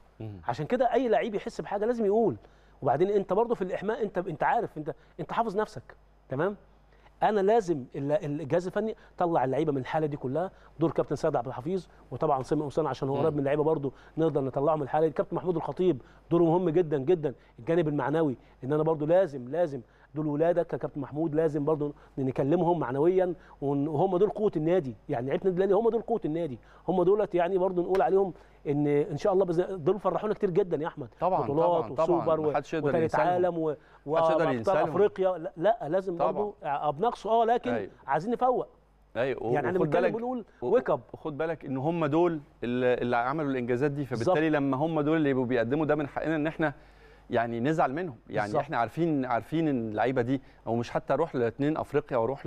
عشان كده اي لعيب يحس بحاجه لازم يقول وبعدين انت برضو في الاحماء انت انت عارف انت انت حافظ نفسك تمام انا لازم الجهاز الفني طلع اللعيبه من الحاله دي كلها دور كابتن سيد عبد الحفيظ وطبعا سامي اوسان عشان هو قريب من اللعيبه برضو نقدر نطلعه من الحاله دي كابتن محمود الخطيب دوره مهم جدا جدا الجانب المعنوي ان انا برضو لازم لازم دول ولادك يا كابتن محمود لازم برضو نكلمهم معنويا وهم دول قوه النادي يعني لعيبه النادي الاهلي هم دول قوه النادي هم دولت يعني برضو نقول عليهم ان ان شاء الله دول فرحونا كتير جدا يا احمد طبعا بطولات وسوبر وثالث عالم وابطال افريقيا لا, لا لازم طبعا. برضو بنقصه اه لكن أي. أيوه. عايزين نفوق ايوه يعني انا بالك بنقول ويك اب خد
بالك ان هم دول اللي عملوا الانجازات دي فبالتالي بالزبط. لما هم دول اللي بيقدموا ده من حقنا ان احنا يعني نزعل منهم يعني بالزبط. احنا عارفين عارفين ان اللعيبه دي او مش حتى اروح لاثنين افريقيا واروح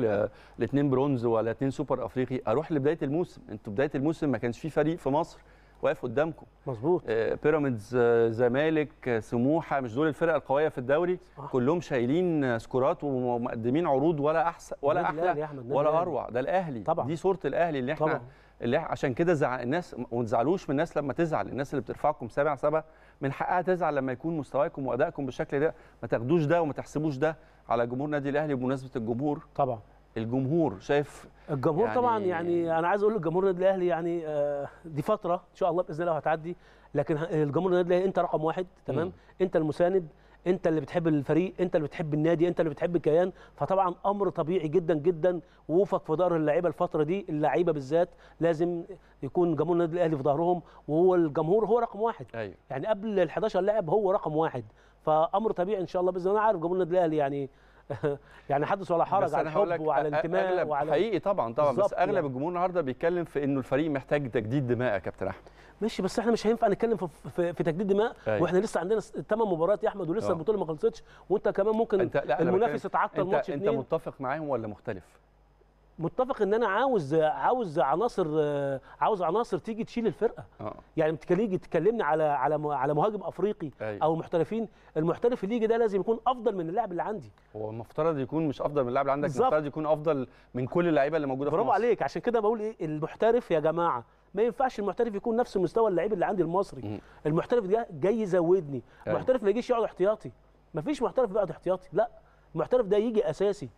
لاثنين برونز ولا اثنين سوبر افريقي اروح لبدايه الموسم انتوا بدايه الموسم ما كانش في فريق في مصر واقف قدامكم مظبوط آه بيراميدز آه زمالك آه سموحه مش دول الفرق القويه في الدوري صح. كلهم شايلين آه، سكورات ومقدمين عروض ولا احسن ولا احلى ولا اروع ده الاهلي طبعا. دي صوره الاهلي اللي احنا طبعا. اللي عشان كده زع... الناس وما تزعلوش من الناس لما تزعل الناس اللي بترفعكم سبع سبع من حقها تزعل لما يكون مستواكم وادائكم بالشكل ده ما تاخدوش ده وما تحسبوش ده على جمهور النادي الاهلي بمناسبه
الجمهور طبعا الجمهور شايف الجمهور يعني طبعا يعني انا عايز اقول لجمهور النادي الاهلي يعني آه، دي فتره ان شاء الله باذن الله هتعدي لكن الجمهور النادي الاهلي انت رقم واحد تمام م. انت المساند انت اللي بتحب الفريق انت اللي بتحب النادي انت اللي بتحب الكيان فطبعا امر طبيعي جدا جدا وقوفك في ظهر اللعيبه الفتره دي اللعيبه بالذات لازم يكون جمهور النادي الاهلي في ظهرهم وهو الجمهور هو رقم واحد أيوة. يعني قبل ال 11 لاعب هو رقم واحد فامر طبيعي ان شاء الله باذن الله عارف جمهور النادي الاهلي يعني يعني حدث ولا حرج على الحب وعلى الانتماء وعلى حقيقي طبعا طبعا بس اغلب يعني.
الجمهور النهارده بيتكلم في انه الفريق محتاج تجديد دماء يا كابتن احمد
ماشي بس احنا مش هينفع نتكلم في, في, في تجديد دماء أيه. واحنا لسه عندنا ثمان مباريات يا احمد ولسه آه. البطوله ما خلصتش وانت كمان ممكن انت المنافس يتعطل ماتش انت متفق معاهم ولا مختلف؟ متفق ان انا عاوز عاوز عناصر عاوز عناصر تيجي تشيل الفرقه آه. يعني بتيجي تكلمني على على على مهاجم افريقي أي. أيوه. او محترفين المحترف اللي يجي ده لازم يكون افضل من اللاعب اللي عندي هو المفترض يكون مش افضل من اللاعب اللي عندك بالزبط. المفترض يكون افضل من كل اللعيبه اللي موجوده في برافو عليك عشان كده بقول ايه المحترف يا جماعه ما ينفعش المحترف يكون نفس مستوى اللعيب اللي عندي المصري م. المحترف ده جاي يزودني أيوه. المحترف ما يجيش يقعد احتياطي ما فيش محترف بيقعد احتياطي لا المحترف ده يجي اساسي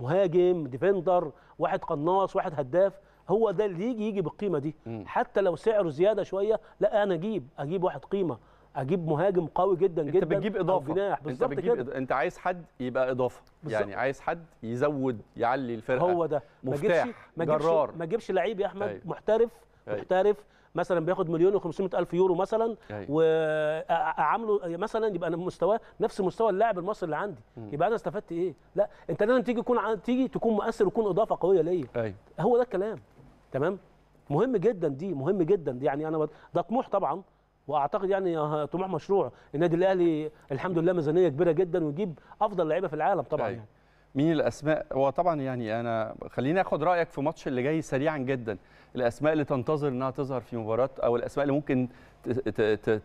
مهاجم ديفندر واحد قناص واحد هداف هو ده اللي يجي يجي بالقيمه دي م. حتى لو سعره زياده شويه لا انا اجيب اجيب واحد قيمه اجيب مهاجم قوي جدا جدا انت بتجيب اضافه جناح انت بتجيب كده.
إض... انت عايز حد يبقى اضافه بالزبط. يعني عايز حد
يزود يعلي الفرقه هو ده مفتاح ما جرار ما جيبش لعيب يا احمد أيوه. محترف أيوه. محترف مثلا بياخد مليون و500 الف يورو مثلا واعامله أيوة. مثلا يبقى انا مستواه نفس مستوى اللاعب المصري اللي عندي م. يبقى انا استفدت ايه لا انت لازم تيجي تكون تيجي تكون مؤثر وتكون اضافه قويه ليا أيوة. هو ده الكلام تمام مهم جدا دي مهم جدا دي يعني انا ده طموح طبعا واعتقد يعني طموح مشروع النادي الاهلي الحمد لله ميزانيه كبيره جدا ويجيب افضل لعيبه في العالم طبعا أي. أيوة. يعني مين الاسماء
هو طبعا يعني انا خليني اخد رايك في ماتش اللي جاي سريعا جدا الاسماء اللي تنتظر انها تظهر في مباراه او الاسماء اللي ممكن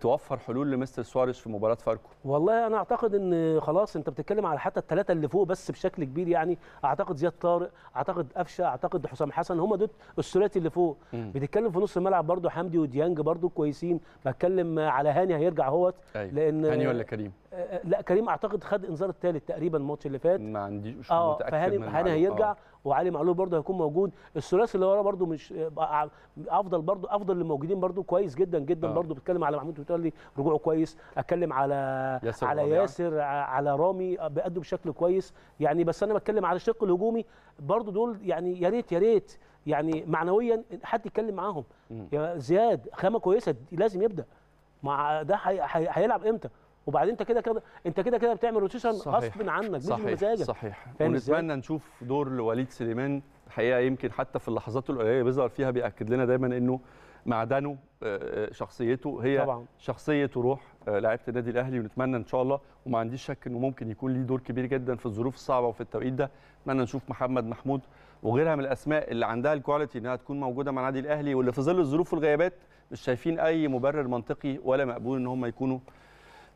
توفر حلول لمستر سواريز في مباراه
فاركو والله انا اعتقد ان خلاص انت بتتكلم على حتى الثلاثه اللي فوق بس بشكل كبير يعني اعتقد زياد طارق اعتقد قفشه اعتقد حسام حسن هم دول الثلاثي اللي فوق مم. بتتكلم في نص الملعب برده حمدي وديانج برده كويسين بتكلم على هاني هيرجع اهوت أيوة. لان هاني ولا كريم آه، آه، لا كريم اعتقد خد انذار الثالث تقريبا الماتش اللي فات ما عنديش اه فهاني آه. هيرجع آه. وعلي معلول برضه هيكون موجود الثلاثي اللي ورا برضه مش آه، افضل برضه افضل اللي موجودين برضه كويس جدا جدا آه. برضه بتكلم على محمود لي رجوعه كويس اتكلم على ياسر على آه. ياسر آه، على رامي بيأدوا بشكل كويس يعني بس انا بتكلم على الشق الهجومي برضه دول يعني يا ريت يا ريت يعني معنويا حد يتكلم معاهم يا زياد خامه كويسه لازم يبدا مع ده هيلعب امتى وبعدين انت كده كده انت كده كده بتعمل روتيشن غصب عنك مش بمزاجك صحيح ونتمنى
نشوف دور لوليد سليمان الحقيقه يمكن حتى في اللحظات القليله بيظهر فيها بياكد لنا دايما انه معدنه آه، آه، شخصيته هي طبعا. شخصيه وروح آه، لعيبه النادي الاهلي ونتمنى ان شاء الله وما عنديش شك انه ممكن يكون ليه دور كبير جدا في الظروف الصعبه وفي التوقيت ده نتمنى نشوف محمد محمود وغيرها من الاسماء اللي عندها الكواليتي انها تكون موجوده مع النادي الاهلي واللي في ظل الظروف والغيابات مش شايفين اي مبرر منطقي ولا مقبول ان هم يكونوا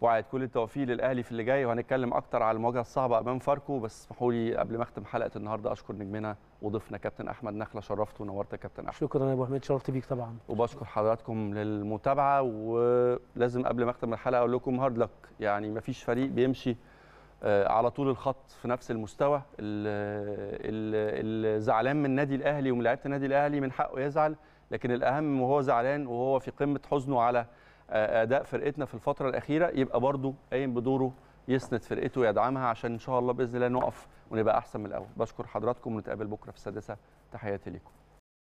وعد كل التوفيق للاهلي في اللي جاي وهنتكلم اكتر على المواجهه الصعبه امام فاركو بس اسمحوا لي قبل ما اختم حلقه النهارده اشكر نجمنا وضيفنا كابتن احمد نخله شرفت ونورت يا كابتن
احمد شكرا يا ابو حميد شرفت بيك طبعا
وبشكر حضراتكم للمتابعه ولازم قبل ما اختم الحلقه اقول لكم هارد لك يعني ما فيش فريق بيمشي آه، على طول الخط في نفس المستوى الزعلان من النادي الاهلي ومن لعيبه النادي الاهلي من حقه يزعل لكن الاهم وهو زعلان وهو في قمه حزنه على آه، اداء فرقتنا في الفتره الاخيره يبقى برضو قايم بدوره يسند فرقته ويدعمها عشان ان شاء الله باذن الله نقف ونبقى احسن من الاول بشكر حضراتكم ونتقابل بكره في السادسه تحياتي ليكم